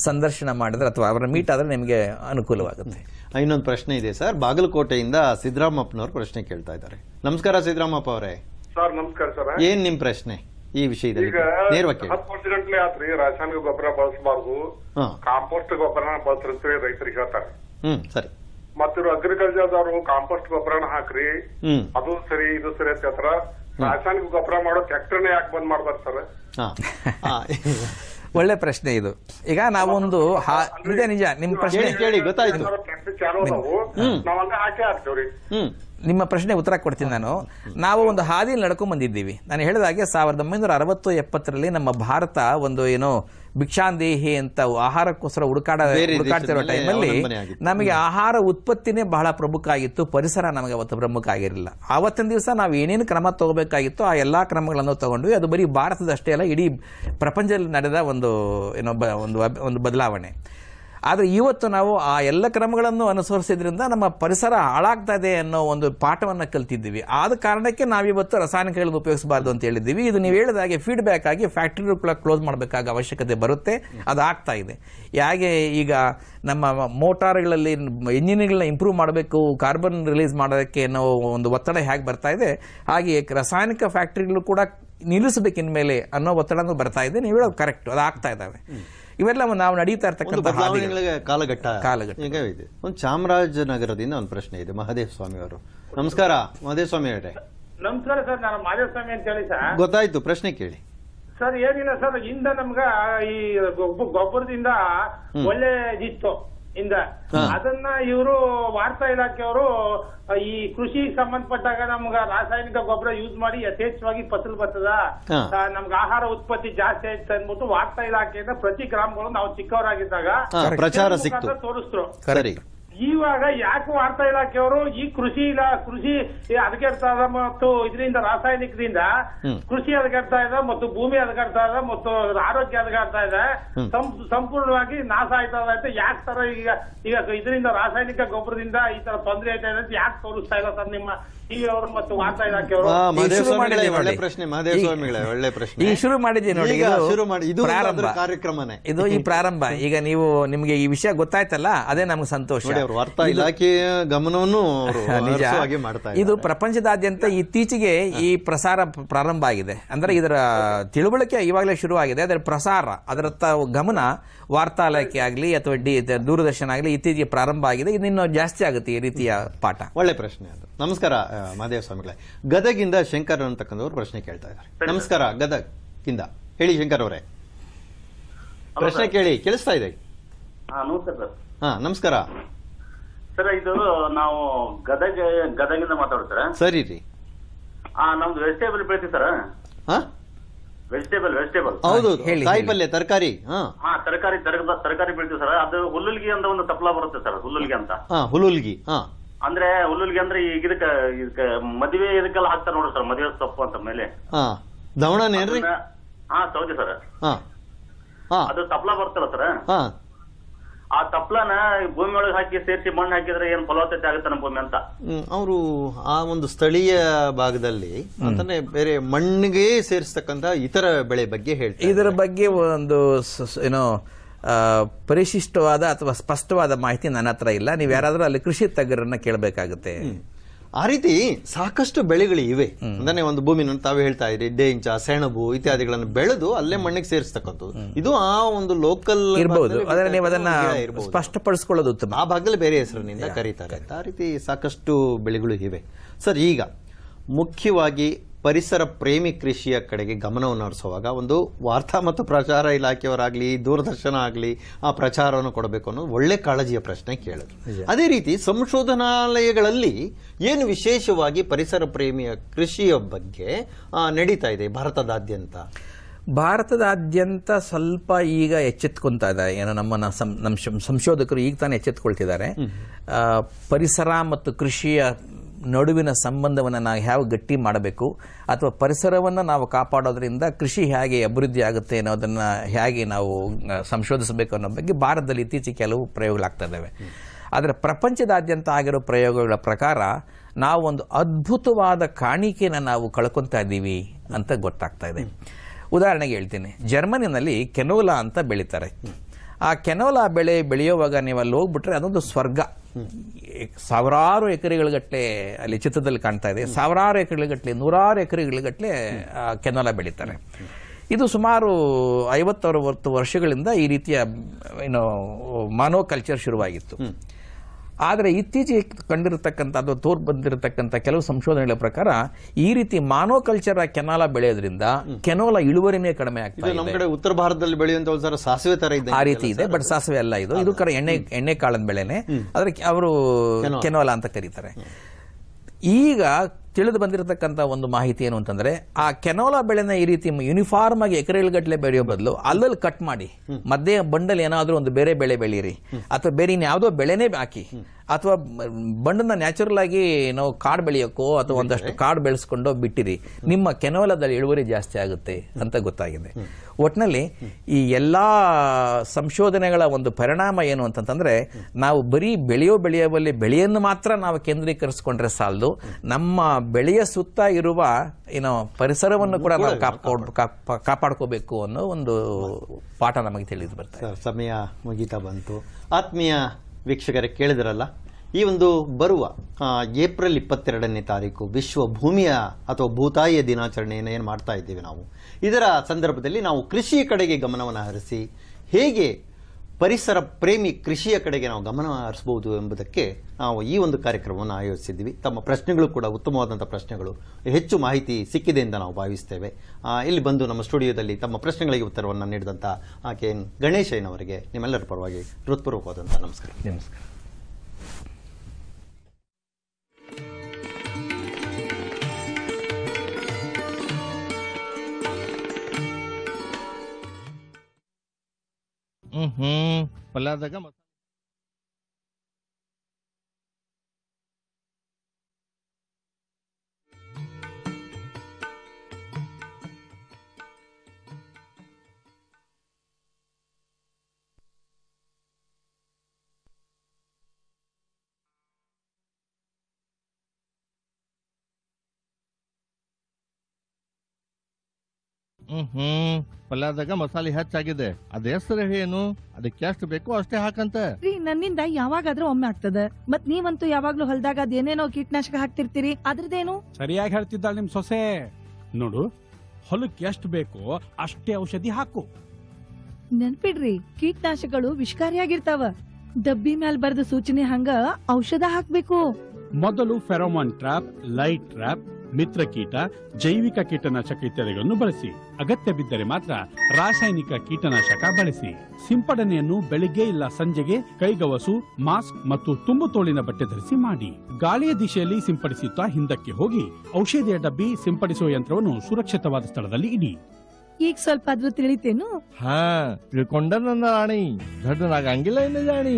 ಸಂದರ್ಶನ ಮಾಡಿದ್ರೆ ಅಥವಾ ಅವರ ಮೀಟ್ ಆದರೆ ನಿಮಗೆ ಅನುಕೂಲವಾಗುತ್ತೆ ಇನ್ನೊಂದು ಪ್ರಶ್ನೆ ಇದೆ ಸರ್ ಬಾಗಲಕೋಟೆಯಿಂದ ಸಿದ್ದರಾಮಪ್ಪನವರು ಪ್ರಶ್ನೆ ಕೇಳ್ತಾ ಇದ್ದಾರೆ ನಮಸ್ಕಾರ ಸಿದ್ದರಾಮಪ್ಪ ಅವರೇ ಸರ್ ನಮಸ್ಕಾರ ಸರ್ ಏನ್ ನಿಮ್ ಪ್ರಶ್ನೆ ಈ ವಿಷಯದಲ್ಲಿ ಹತ್ತು ರಾಸಾಯನಿಕ ಗೊಬ್ಬರ ಬಳಸಬಾರ್ದು ಕಾಂಪೋಸ್ಟ್ ಗೊಬ್ಬರ ಬಳಸ್ರಿ ರೈತರಿಗೆ ಹೇಳ್ತಾರೆ ಹ್ಮ್ ಸರಿ ಮತ್ತಿರು ಅಗ್ರಿಕಲ್ಚರ್ದವ್ರು ಕಾಂಪೋಸ್ಟ್ ಗೊಬ್ಬರನ ಹಾಕ್ರಿ ಅದು ಸರಿ ಇದು ಸರಿ ಅಂತ ರಾಸಾಯನಿಕ ಗೊಬ್ಬರ ಮಾಡೋ ಟ್ಯಾಕ್ಟರ್ನ ಯಾಕೆ ಬಂದ್ ಮಾಡ್ಬಾರ್ದು ಸರ್ ಒಳ್ಳೆ ಪ್ರಶ್ನೆ ಇದು ಈಗ ನಾವೊಂದು ನಿಜ ನಿಮ್ ಪ್ರಶ್ನೆ ಕೇಳಿ ಗೊತ್ತಾಯ್ತು ನಾವು ನಾವ್ ಹಾಕಿ ಹಾಕ್ತೇವ್ರಿ ನಿಮ್ಮ ಪ್ರಶ್ನೆ ಉತ್ತರ ಕೊಡ್ತೀನಿ ನಾನು ನಾವು ಒಂದು ಹಾದಿಯಲ್ಲಿ ನಡ್ಕೊಂಡು ಬಂದಿದ್ದೀವಿ ನಾನು ಹೇಳಿದ ಹಾಗೆ ಸಾವಿರದ ಒಂಬೈನೂರ ಅರವತ್ತು ಎಪ್ಪತ್ತರಲ್ಲಿ ನಮ್ಮ ಭಾರತ ಒಂದು ಏನೋ ಭಿಕ್ಷಾಂದೇಹಿ ಅಂತ ಆಹಾರಕ್ಕೋಸ್ಕರ ಹುಡುಕಾಡ ಹುಡುಕಾಡ್ತಿರೋ ಟೈಮಲ್ಲಿ ನಮಗೆ ಆಹಾರ ಉತ್ಪತ್ತಿನೇ ಬಹಳ ಪ್ರಮುಖ ಆಗಿತ್ತು ಪರಿಸರ ನಮಗೆ ಅವತ್ತು ಪ್ರಮುಖ ಆಗಿರಲಿಲ್ಲ ಆವತ್ತಿನ ದಿವಸ ನಾವು ಏನೇನು ಕ್ರಮ ತಗೋಬೇಕಾಗಿತ್ತು ಆ ಎಲ್ಲ ಕ್ರಮಗಳನ್ನು ತಗೊಂಡ್ವಿ ಅದು ಬರೀ ಭಾರತದಷ್ಟೇ ಅಲ್ಲ ಇಡೀ ಪ್ರಪಂಚದಲ್ಲಿ ನಡೆದ ಒಂದು ಏನೋ ಒಂದು ಒಂದು ಬದಲಾವಣೆ ಆದರೆ ಇವತ್ತು ನಾವು ಆ ಎಲ್ಲ ಕ್ರಮಗಳನ್ನು ಅನುಸರಿಸಿದ್ರಿಂದ ನಮ್ಮ ಪರಿಸರ ಹಾಳಾಗ್ತಾ ಇದೆ ಅನ್ನೋ ಒಂದು ಪಾಠವನ್ನು ಕಲ್ತಿದ್ದೀವಿ ಆದ ಕಾರಣಕ್ಕೆ ನಾವಿವತ್ತು ರಾಸಾಯನಿಕಗಳನ್ನು ಉಪಯೋಗಿಸಬಾರ್ದು ಅಂತ ಹೇಳಿದ್ದೀವಿ ಇದು ನೀವು ಹೇಳಿದ ಹಾಗೆ ಫೀಡ್ಬ್ಯಾಕ್ ಆಗಿ ಫ್ಯಾಕ್ಟ್ರಿ ಕೂಡ ಕ್ಲೋಸ್ ಮಾಡಬೇಕಾಗ ಅವಶ್ಯಕತೆ ಬರುತ್ತೆ ಅದು ಆಗ್ತಾ ಇದೆ ಹೇಗೆ ಈಗ ನಮ್ಮ ಮೋಟಾರ್ಗಳಲ್ಲಿ ಇಂಜಿನ್ಗಳನ್ನ ಇಂಪ್ರೂವ್ ಮಾಡಬೇಕು ಕಾರ್ಬನ್ ರಿಲೀಸ್ ಮಾಡೋದಕ್ಕೆ ಅನ್ನೋ ಒಂದು ಒತ್ತಡ ಹೇಗೆ ಬರ್ತಾ ಇದೆ ಹಾಗೆ ರಾಸಾಯನಿಕ ಫ್ಯಾಕ್ಟ್ರಿಗಳು ಕೂಡ ನಿಲ್ಲಿಸಬೇಕಿನ ಮೇಲೆ ಅನ್ನೋ ಒತ್ತಡನೂ ಬರ್ತಾ ಇದೆ ನೀವು ಹೇಳೋದು ಕರೆಕ್ಟ್ ಅದು ಆಗ್ತಾ ಇದ್ದಾವೆ ಇವೆಲ್ಲ ನಾವು ನಡೀತಾ ಇರ್ತಕ್ಕಂಥ ಕಾಲಘಟ್ಟ ಕಾಲಘಟ್ಟ ಒಂದು ಚಾಮರಾಜನಗರದಿಂದ ಒಂದು ಪ್ರಶ್ನೆ ಇದೆ ಮಹದೇವ ಸ್ವಾಮಿ ಅವರು ನಮಸ್ಕಾರ ಮಹದೇವ ಸ್ವಾಮಿ ಅವರೇ ನಮಸ್ಕಾರ ಸರ್ ನಾನು ಮಹಾದೇವ ಸ್ವಾಮಿ ಅಂತ ಹೇಳಿ ಸರ್ ಗೊತ್ತಾಯ್ತು ಪ್ರಶ್ನೆ ಕೇಳಿ ಸರ್ ಏನಿಲ್ಲ ಸರ್ ಇಂದ ನಮ್ಗ ಈ ಗೊಬ್ಬರದಿಂದ ಒಳ್ಳೆ ಇದಿತ್ತು ಇಂದ ಅದನ್ನ ಇವರು ವಾರ್ತಾ ಇಲಾಖೆಯವರು ಈ ಕೃಷಿ ಸಂಬಂಧಪಟ್ಟಾಗ ನಮ್ಗ ರಾಸಾಯನಿಕ ಗೊಬ್ಬರ ಯೂಸ್ ಮಾಡಿ ಯಥೇಚ್ಛವಾಗಿ ಫಸಲು ಬರ್ತದ ನಮ್ಗೆ ಆಹಾರ ಉತ್ಪತ್ತಿ ಜಾಸ್ತಿ ಆಯ್ತು ಅಂದ್ಬಿಟ್ಟು ವಾರ್ತಾ ಇಲಾಖೆಯಿಂದ ಪ್ರತಿ ಗ್ರಾಮಗಳು ನಾವು ಚಿಕ್ಕವರಾಗಿದ್ದಾಗ ಪ್ರಚಾರ ತೋರಿಸ್ರು ಇವಾಗ ಯಾಕೆ ವಾರ್ತಾ ಇಲಾಖೆಯವರು ಈ ಕೃಷಿ ಇಲಾ ಕೃಷಿ ಇದೆ ಮತ್ತು ಇದರಿಂದ ರಾಸಾಯನಿಕದಿಂದ ಕೃಷಿ ಅದಕ್ಕೆಡ್ತಾ ಇದೆ ಮತ್ತು ಭೂಮಿ ಹದಗೆಡ್ತಾ ಇದೆ ಮತ್ತು ಆರೋಗ್ಯ ಹದಗೆಡ್ತಾ ಇದೆ ಸಂಪೂರ್ಣವಾಗಿ ನಾಶ ಆಯ್ತಾ ಅಂತ ಯಾಕೆ ತರ ಈಗ ಈಗ ಇದರಿಂದ ರಾಸಾಯನಿಕ ಗೊಬ್ಬರದಿಂದ ಈ ತರ ತೊಂದರೆ ಆಯ್ತಾ ಇದೆ ಅಂತ ಯಾಕೆ ತೋರಿಸ್ತಾ ಇಲ್ಲ ಸರ್ ನಿಮ್ಮ ಈಗ ಶುರು ಇದು ಈ ಪ್ರಾರಂಭ ಈಗ ನೀವು ನಿಮ್ಗೆ ಈ ವಿಷಯ ಗೊತ್ತಾಯ್ತಲ್ಲ ಅದೇ ನಮ್ಗೆ ಸಂತೋಷ ಅವರು ಇಲಾಖೆಯ ಗಮನವನ್ನು ಇದು ಪ್ರಪಂಚದಾದ್ಯಂತ ಇತ್ತೀಚೆಗೆ ಈ ಪ್ರಸಾರ ಪ್ರಾರಂಭ ಆಗಿದೆ ಅಂದ್ರೆ ಇದರ ತಿಳುವಳಿಕೆ ಇವಾಗಲೇ ಶುರು ಆಗಿದೆ ಅದರ ಪ್ರಸಾರ ಅದರತ್ತ ಗಮನ ಇಲಾಖೆ ಆಗಲಿ ಅಥವಾ ಡಿ ದೂರದರ್ಶನ ಆಗಲಿ ಇತ್ತೀಚೆಗೆ ಪ್ರಾರಂಭ ಆಗಿದೆ ಇನ್ನೂ ಜಾಸ್ತಿ ಆಗುತ್ತೆ ಈ ರೀತಿಯ ಪಾಠ ಒಳ್ಳೆ ಪ್ರಶ್ನೆ ಅದು ನಮಸ್ಕಾರ ಮಹದೇವ ಸ್ವಾಮಿಗಳೇ ಗದಗಿಂದ ಶಂಕರ್ ಅಂತಕ್ಕಂಥವ್ರು ಪ್ರಶ್ನೆ ಕೇಳ್ತಾ ಇದ್ದಾರೆ ನಮಸ್ಕಾರ ಗದಗಿಂದ ಹೇಳಿ ಶಂಕರ್ ಅವರೇ ಪ್ರಶ್ನೆ ಕೇಳಿ ಕೇಳಿಸ್ತಾ ಇದೆ ಹಾ ನಮಸ್ಕಾರ ಸರ್ ಇದು ನಾವು ಗದಗ ಗದಗಿಂದ ಮಾತಾಡ್ತೀರಾ ಸರಿ ರೀ ಆ ನಮ್ದು ವೆಜಿಟೇಬಲ್ ಬೆಳಿತೀವಿ ಸರ್ ವೆಜಿಟೇಬಲ್ ವೆಜಿಟೇಬಲ್ ಹೌದು ಕಾಯಿ ಪಲ್ಯ ತರಕಾರಿ ಹಾ ತರಕಾರಿ ತರಕಾರಿ ಬೆಳಿತೀವಿ ಸರ್ ಅದು ಹುಲ್ಲುಲ್ಗಿ ಅಂತ ಒಂದು ತಪ್ಪಲ ಬರುತ್ತೆ ಸರ್ ಹುಲ್ಲುಲ್ಗಿ ಅಂತ ಹುಲ್ಲುಲ್ಗಿ ಅಂದ್ರೆ ಹುಲ್ಲುಲ್ಗಿ ಅಂದ್ರೆ ಈಗ ಇದಕ್ಕೆ ಇದಕ್ಕೆ ಮದುವೆ ಇದಕ್ಕೆಲ್ಲ ಹಾಕ್ತಾರೆ ನೋಡ್ರಿ ಸರ್ ಮದುವೆ ಸೊಪ್ಪು ಅಂತ ಮೇಲೆ ಹಾ ದವಣನೇನ್ರಿ ಹಾ ಸೌದಿ ಸರ್ ಹಾ ಅದು ತಪ್ಪಲ ಬರ್ತಾರ ಸರ್ ಹಾ ಆ ತಪ್ಲನ ಭೂಮಿ ಒಳಗೆ ಹಾಕಿ ಸೇರಿಸಿ ಮಣ್ಣು ಹಾಕಿದ್ರೆ ಏನ್ ಫಲವತ್ತತೆ ಆಗುತ್ತೆ ನಮ್ಮ ಭೂಮಿ ಅಂತ ಅವರು ಆ ಒಂದು ಸ್ಥಳೀಯ ಭಾಗದಲ್ಲಿ ಅಂತಾನೆ ಬೇರೆ ಮಣ್ಣಿಗೆ ಸೇರಿಸತಕ್ಕಂತ ಇತರ ಬೆಳೆ ಬಗ್ಗೆ ಹೇಳ್ತಾರೆ ಇದರ ಬಗ್ಗೆ ಒಂದು ಏನೋ ಪರಿಶಿಷ್ಟವಾದ ಅಥವಾ ಸ್ಪಷ್ಟವಾದ ಮಾಹಿತಿ ನನ್ನ ಹತ್ರ ಇಲ್ಲ ನೀವು ಯಾರಾದರೂ ಅಲ್ಲಿ ಕೃಷಿ ತಜ್ಞರನ್ನ ಕೇಳಬೇಕಾಗುತ್ತೆ ಆ ರೀತಿ ಸಾಕಷ್ಟು ಬೆಳೆಗಳು ಇವೆ ಅಂದ್ರೆ ಒಂದು ಭೂಮಿನ ತಾವೇ ಹೇಳ್ತಾ ಇದ್ರಿ ಡೇಂಚ ಸೆಣಬು ಇತ್ಯಾದಿಗಳನ್ನು ಬೆಳೆದು ಅಲ್ಲೇ ಮಣ್ಣಿಗೆ ಸೇರಿಸತಕ್ಕಂಥದ್ದು ಇದು ಆ ಒಂದು ಲೋಕಲ್ ಇರಬಹುದು ಸ್ಪಷ್ಟಪಡಿಸ್ಕೊಳ್ಳೋದು ಉತ್ತಮ ಆ ಭಾಗದಲ್ಲಿ ಬೇರೆ ಹೆಸರಿನಿಂದ ಕರೀತಾರೆ ಆ ರೀತಿ ಸಾಕಷ್ಟು ಬೆಳೆಗಳು ಇವೆ ಸರ್ ಈಗ ಮುಖ್ಯವಾಗಿ ಪರಿಸರ ಪ್ರೇಮಿ ಕೃಷಿಯ ಕಡೆಗೆ ಗಮನವನ್ನು ಹರಿಸುವಾಗ ಒಂದು ವಾರ್ತಾ ಮತ್ತು ಪ್ರಚಾರ ಇಲಾಖೆಯವರಾಗಲಿ ದೂರದರ್ಶನ ಆಗಲಿ ಆ ಪ್ರಚಾರವನ್ನು ಕೊಡಬೇಕು ಅನ್ನೋದು ಒಳ್ಳೆ ಕಾಳಜಿಯ ಪ್ರಶ್ನೆ ಕೇಳಿದ್ರು ಅದೇ ರೀತಿ ಸಂಶೋಧನಾಲಯಗಳಲ್ಲಿ ಏನು ವಿಶೇಷವಾಗಿ ಪರಿಸರ ಪ್ರೇಮಿಯ ಕೃಷಿಯ ಬಗ್ಗೆ ನಡೀತಾ ಇದೆ ಭಾರತದಾದ್ಯಂತ ಭಾರತದಾದ್ಯಂತ ಸ್ವಲ್ಪ ಈಗ ಎಚ್ಚೆತ್ಕೊಂತ ಇದ್ದಾರೆ ಏನೋ ನಮ್ಮ ನಮ್ಮ ಸಂಶೋಧಕರು ಈಗ ತಾನೇ ಎಚ್ಚೆತ್ಕೊಳ್ತಿದ್ದಾರೆ ಪರಿಸರ ಮತ್ತು ಕೃಷಿಯ ನಡುವಿನ ಸಂಬಂಧವನ್ನು ನಾವು ಹೇಗೆ ಗಟ್ಟಿ ಮಾಡಬೇಕು ಅಥವಾ ಪರಿಸರವನ್ನು ನಾವು ಕಾಪಾಡೋದ್ರಿಂದ ಕೃಷಿ ಹೇಗೆ ಅಭಿವೃದ್ಧಿ ಆಗುತ್ತೆ ಅನ್ನೋದನ್ನು ಹೇಗೆ ನಾವು ಸಂಶೋಧಿಸಬೇಕು ಅನ್ನೋ ಬಗ್ಗೆ ಭಾರತದಲ್ಲಿ ಇತ್ತೀಚೆಗೆ ಕೆಲವು ಪ್ರಯೋಗಗಳಾಗ್ತಾ ಇದ್ದಾವೆ ಆದರೆ ಪ್ರಪಂಚದಾದ್ಯಂತ ಆಗಿರೋ ಪ್ರಯೋಗಗಳ ಪ್ರಕಾರ ನಾವು ಒಂದು ಅದ್ಭುತವಾದ ಕಾಣಿಕೆನ ನಾವು ಕಳ್ಕೊತಾ ಇದ್ದೀವಿ ಅಂತ ಗೊತ್ತಾಗ್ತಾ ಇದೆ ಉದಾಹರಣೆಗೆ ಹೇಳ್ತೀನಿ ಜರ್ಮನಿನಲ್ಲಿ ಕೆನೋಲಾ ಅಂತ ಬೆಳೀತಾರೆ ಆ ಕೆನೋಲಾ ಬೆಳೆ ಬೆಳೆಯುವಾಗ ನೀವು ಅಲ್ಲಿ ಹೋಗ್ಬಿಟ್ರೆ ಅದೊಂದು ಸ್ವರ್ಗ ಸಾವಿರಾರು ಎಕರೆಗಳಗಟ್ಟಲೆ ಅಲ್ಲಿ ಚಿತ್ರದಲ್ಲಿ ಕಾಣ್ತಾ ಇದೆ ಸಾವಿರಾರು ಎಕರೆಗಳಗಟ್ಟಲೆ ನೂರಾರು ಗಟ್ಟಲೆ ಕೆನಲ ಬೆಳೀತಾರೆ ಇದು ಸುಮಾರು ಐವತ್ತರವತ್ತು ವರ್ಷಗಳಿಂದ ಈ ರೀತಿಯ ಏನು ಮಾನೋ ಕಲ್ಚರ್ ಶುರುವಾಗಿತ್ತು ಆದರೆ ಇತ್ತೀಚೆಗೆ ಅಥವಾ ತೋರ್ ಬಂದಿರತಕ್ಕಂಥ ಕೆಲವು ಸಂಶೋಧನೆಗಳ ಪ್ರಕಾರ ಈ ರೀತಿ ಮಾನೋ ಕಲ್ಚರ್ ಕೆನಾಲ ಬೆಳೆಯೋದ್ರಿಂದ ಕೆನೋಲ ಇಳುವರಿನೇ ಕಡಿಮೆ ಆಗ್ತದೆ ನಮ್ಮ ಕಡೆ ಉತ್ತರ ಭಾರತದಲ್ಲಿ ಬೆಳೆಯುವಂತ ಸಾಸಿವೆ ತರ ಇದೆ ಆ ರೀತಿ ಇದೆ ಬಟ್ ಸಾಸಿವೆ ಅಲ್ಲ ಇದು ಇದು ಕರೆ ಎಣ್ಣೆ ಎಣ್ಣೆ ಕಾಳನ್ ಬೆಳೆನೆ ಅದಕ್ಕೆ ಅವರು ಕೆನೋಲ ಅಂತ ಕರೀತಾರೆ ಈಗ ತಿಳಿದು ಬಂದಿರತಕ್ಕಂಥ ಒಂದು ಮಾಹಿತಿ ಏನು ಅಂತಂದರೆ ಆ ಕೆನೋಲಾ ಬೆಳೆನ ಈ ರೀತಿ ಯೂನಿಫಾರ್ಮ್ ಆಗಿ ಗಟ್ಟಲೆ ಬೆಳೆಯೋ ಬದಲು ಅಲ್ಲಲ್ಲಿ ಕಟ್ ಮಾಡಿ ಮಧ್ಯೆ ಬಂಡಲ್ ಏನಾದರೂ ಒಂದು ಬೇರೆ ಬೆಳೆ ಬೆಳೀರಿ ಅಥವಾ ಬೇರೆ ಯಾವುದೋ ಬೆಳೆನೇ ಹಾಕಿ ಅಥವಾ ಬಂಡನ್ನ ನ್ಯಾಚುರಲ್ ಆಗಿ ನಾವು ಕಾಡು ಬೆಳೆಯೋಕ್ಕೋ ಅಥವಾ ಒಂದಷ್ಟು ಕಾಡು ಬೆಳೆಸ್ಕೊಂಡು ಬಿಟ್ಟಿರಿ ನಿಮ್ಮ ಕೆನೋಲದಲ್ಲಿ ಇಳುವರಿ ಜಾಸ್ತಿ ಆಗುತ್ತೆ ಅಂತ ಗೊತ್ತಾಗಿದೆ ಒಟ್ಟಿನಲ್ಲಿ ಈ ಎಲ್ಲ ಸಂಶೋಧನೆಗಳ ಒಂದು ಪರಿಣಾಮ ಏನು ಅಂತಂತಂದರೆ ನಾವು ಬರೀ ಬೆಳೆಯೋ ಬೆಳೆಯುವಲ್ಲಿ ಬೆಳೆಯನ್ನು ಮಾತ್ರ ನಾವು ಕೇಂದ್ರೀಕರಿಸ್ಕೊಂಡ್ರೆ ಸಾಲದು ನಮ್ಮ ಬೆಳೆಯ ಸುತ್ತ ಇರುವ ಏನೋ ಪರಿಸರವನ್ನು ಕೂಡ ನಾವು ಕಾಪ ಕಾಪಾಡ್ಕೋಬೇಕು ಅನ್ನೋ ಒಂದು ಪಾಠ ನಮಗೆ ತಿಳಿದು ಬರ್ತದೆ ಸಮಯ ಮುಗಿತಾ ಬಂತು ಆತ್ಮೀಯ ವೀಕ್ಷಕರೇ ಕೇಳಿದ್ರಲ್ಲ ಈ ಒಂದು ಬರುವ ಏಪ್ರಿಲ್ ಇಪ್ಪತ್ತೆರಡನೇ ತಾರೀಕು ವಿಶ್ವ ಭೂಮಿಯ ಅಥವಾ ಭೂತಾಯಿಯ ದಿನಾಚರಣೆಯನ್ನು ಏನು ಮಾಡ್ತಾ ಇದ್ದೀವಿ ನಾವು ಇದರ ಸಂದರ್ಭದಲ್ಲಿ ನಾವು ಕೃಷಿ ಕಡೆಗೆ ಗಮನವನ್ನು ಹರಿಸಿ ಹೇಗೆ ಪರಿಸರ ಪ್ರೇಮಿ ಕೃಷಿಯ ಕಡೆಗೆ ನಾವು ಗಮನ ಹರಿಸಬಹುದು ಎಂಬುದಕ್ಕೆ ನಾವು ಈ ಒಂದು ಕಾರ್ಯಕ್ರಮವನ್ನು ಆಯೋಜಿಸಿದ್ವಿ ತಮ್ಮ ಪ್ರಶ್ನೆಗಳು ಕೂಡ ಉತ್ತಮವಾದಂಥ ಪ್ರಶ್ನೆಗಳು ಹೆಚ್ಚು ಮಾಹಿತಿ ಸಿಕ್ಕಿದೆ ಎಂದು ನಾವು ಭಾವಿಸ್ತೇವೆ ಇಲ್ಲಿ ಬಂದು ನಮ್ಮ ಸ್ಟುಡಿಯೋದಲ್ಲಿ ತಮ್ಮ ಪ್ರಶ್ನೆಗಳಿಗೆ ಉತ್ತರವನ್ನು ನೀಡಿದಂಥ ಆಕೆ ಗಣೇಶಯ್ಯನವರಿಗೆ ನಿಮ್ಮೆಲ್ಲರ ಪರವಾಗಿ ಹೃತ್ಪೂರ್ವಕವಾದಂಥ ನಮಸ್ಕಾರ ನಮಸ್ಕಾರ हम्म mm-hmm. पल्ला ಹ್ಮ್ ಹ್ಮ್ ಪಲ್ಯದಾಗ ಮಸಾಲೆ ಹೆಚ್ಚಾಗಿದೆ ಅದ ಹೆಸರು ಏನು ಅದಕ್ಕೆ ಎಷ್ಟು ಬೇಕೋ ಅಷ್ಟೇ ಹಾಕಂತ ರೀ ನನ್ನಿಂದ ಯಾವಾಗಾದ್ರೂ ಒಮ್ಮೆ ಆಗ್ತದೆ ಮತ್ ನೀವಂತೂ ಯಾವಾಗ್ಲೂ ಹೊಲದಾಗ ಅದೇನೇನೋ ಕೀಟನಾಶಕ ಹಾಕ್ತಿರ್ತೀರಿ ಅದ್ರದೇನು ಸರಿಯಾಗಿ ಹೇಳ್ತಿದ್ದಾಳೆ ನಿಮ್ ಸೊಸೆ ನೋಡು ಹೊಲಕ್ಕೆ ಎಷ್ಟು ಬೇಕೋ ಅಷ್ಟೇ ಔಷಧಿ ಹಾಕು ನೆನ್ಪಿಡ್ರಿ ಕೀಟನಾಶಕಗಳು ವಿಷಕಾರಿಯಾಗಿರ್ತಾವ ಡಬ್ಬಿ ಮ್ಯಾಲ್ ಬರೆದ ಸೂಚನೆ ಹಂಗ ಔಷಧ ಹಾಕ್ಬೇಕು ಮೊದಲು ಫೆರೋಮಾನ್ ಟ್ರಾಪ್ ಲೈಟ್ ಟ್ರಾಪ್ ಮಿತ್ರ ಕೀಟ ಜೈವಿಕ ಕೀಟನಾಶಕ ಇತ್ಯಾದಿಗಳನ್ನು ಬಳಸಿ ಅಗತ್ಯ ಬಿದ್ದರೆ ಮಾತ್ರ ರಾಸಾಯನಿಕ ಕೀಟನಾಶಕ ಬಳಸಿ ಸಿಂಪಡಣೆಯನ್ನು ಬೆಳಿಗ್ಗೆ ಇಲ್ಲ ಸಂಜೆಗೆ ಕೈಗವಸು ಮಾಸ್ಕ್ ಮತ್ತು ತುಂಬು ತೋಳಿನ ಬಟ್ಟೆ ಧರಿಸಿ ಮಾಡಿ ಗಾಳಿಯ ದಿಶೆಯಲ್ಲಿ ಸಿಂಪಡಿಸುತ್ತಾ ಹಿಂದಕ್ಕೆ ಹೋಗಿ ಔಷಧಿಯ ಡಬ್ಬಿ ಸಿಂಪಡಿಸುವ ಯಂತ್ರವನ್ನು ಸುರಕ್ಷಿತವಾದ ಸ್ಥಳದಲ್ಲಿ ಇಡಿ ಈಗ ಸ್ವಲ್ಪ ಅದ್ರ ತಿಳಿತೇನು ಹಾ ತಿಳ್ಕೊಂಡ ನನ್ನ ರಾಣಿ ದೊಡ್ಡನಾಗಂಗಿಲ್ಲ ಜಾಣಿ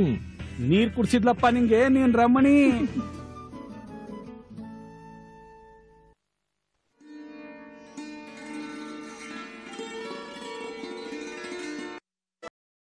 ನೀರ್ ಕುಡಿಸಿದ್ಲಪ್ಪ ನಿಂಗೆ ನೀನ್ ರಮಣಿ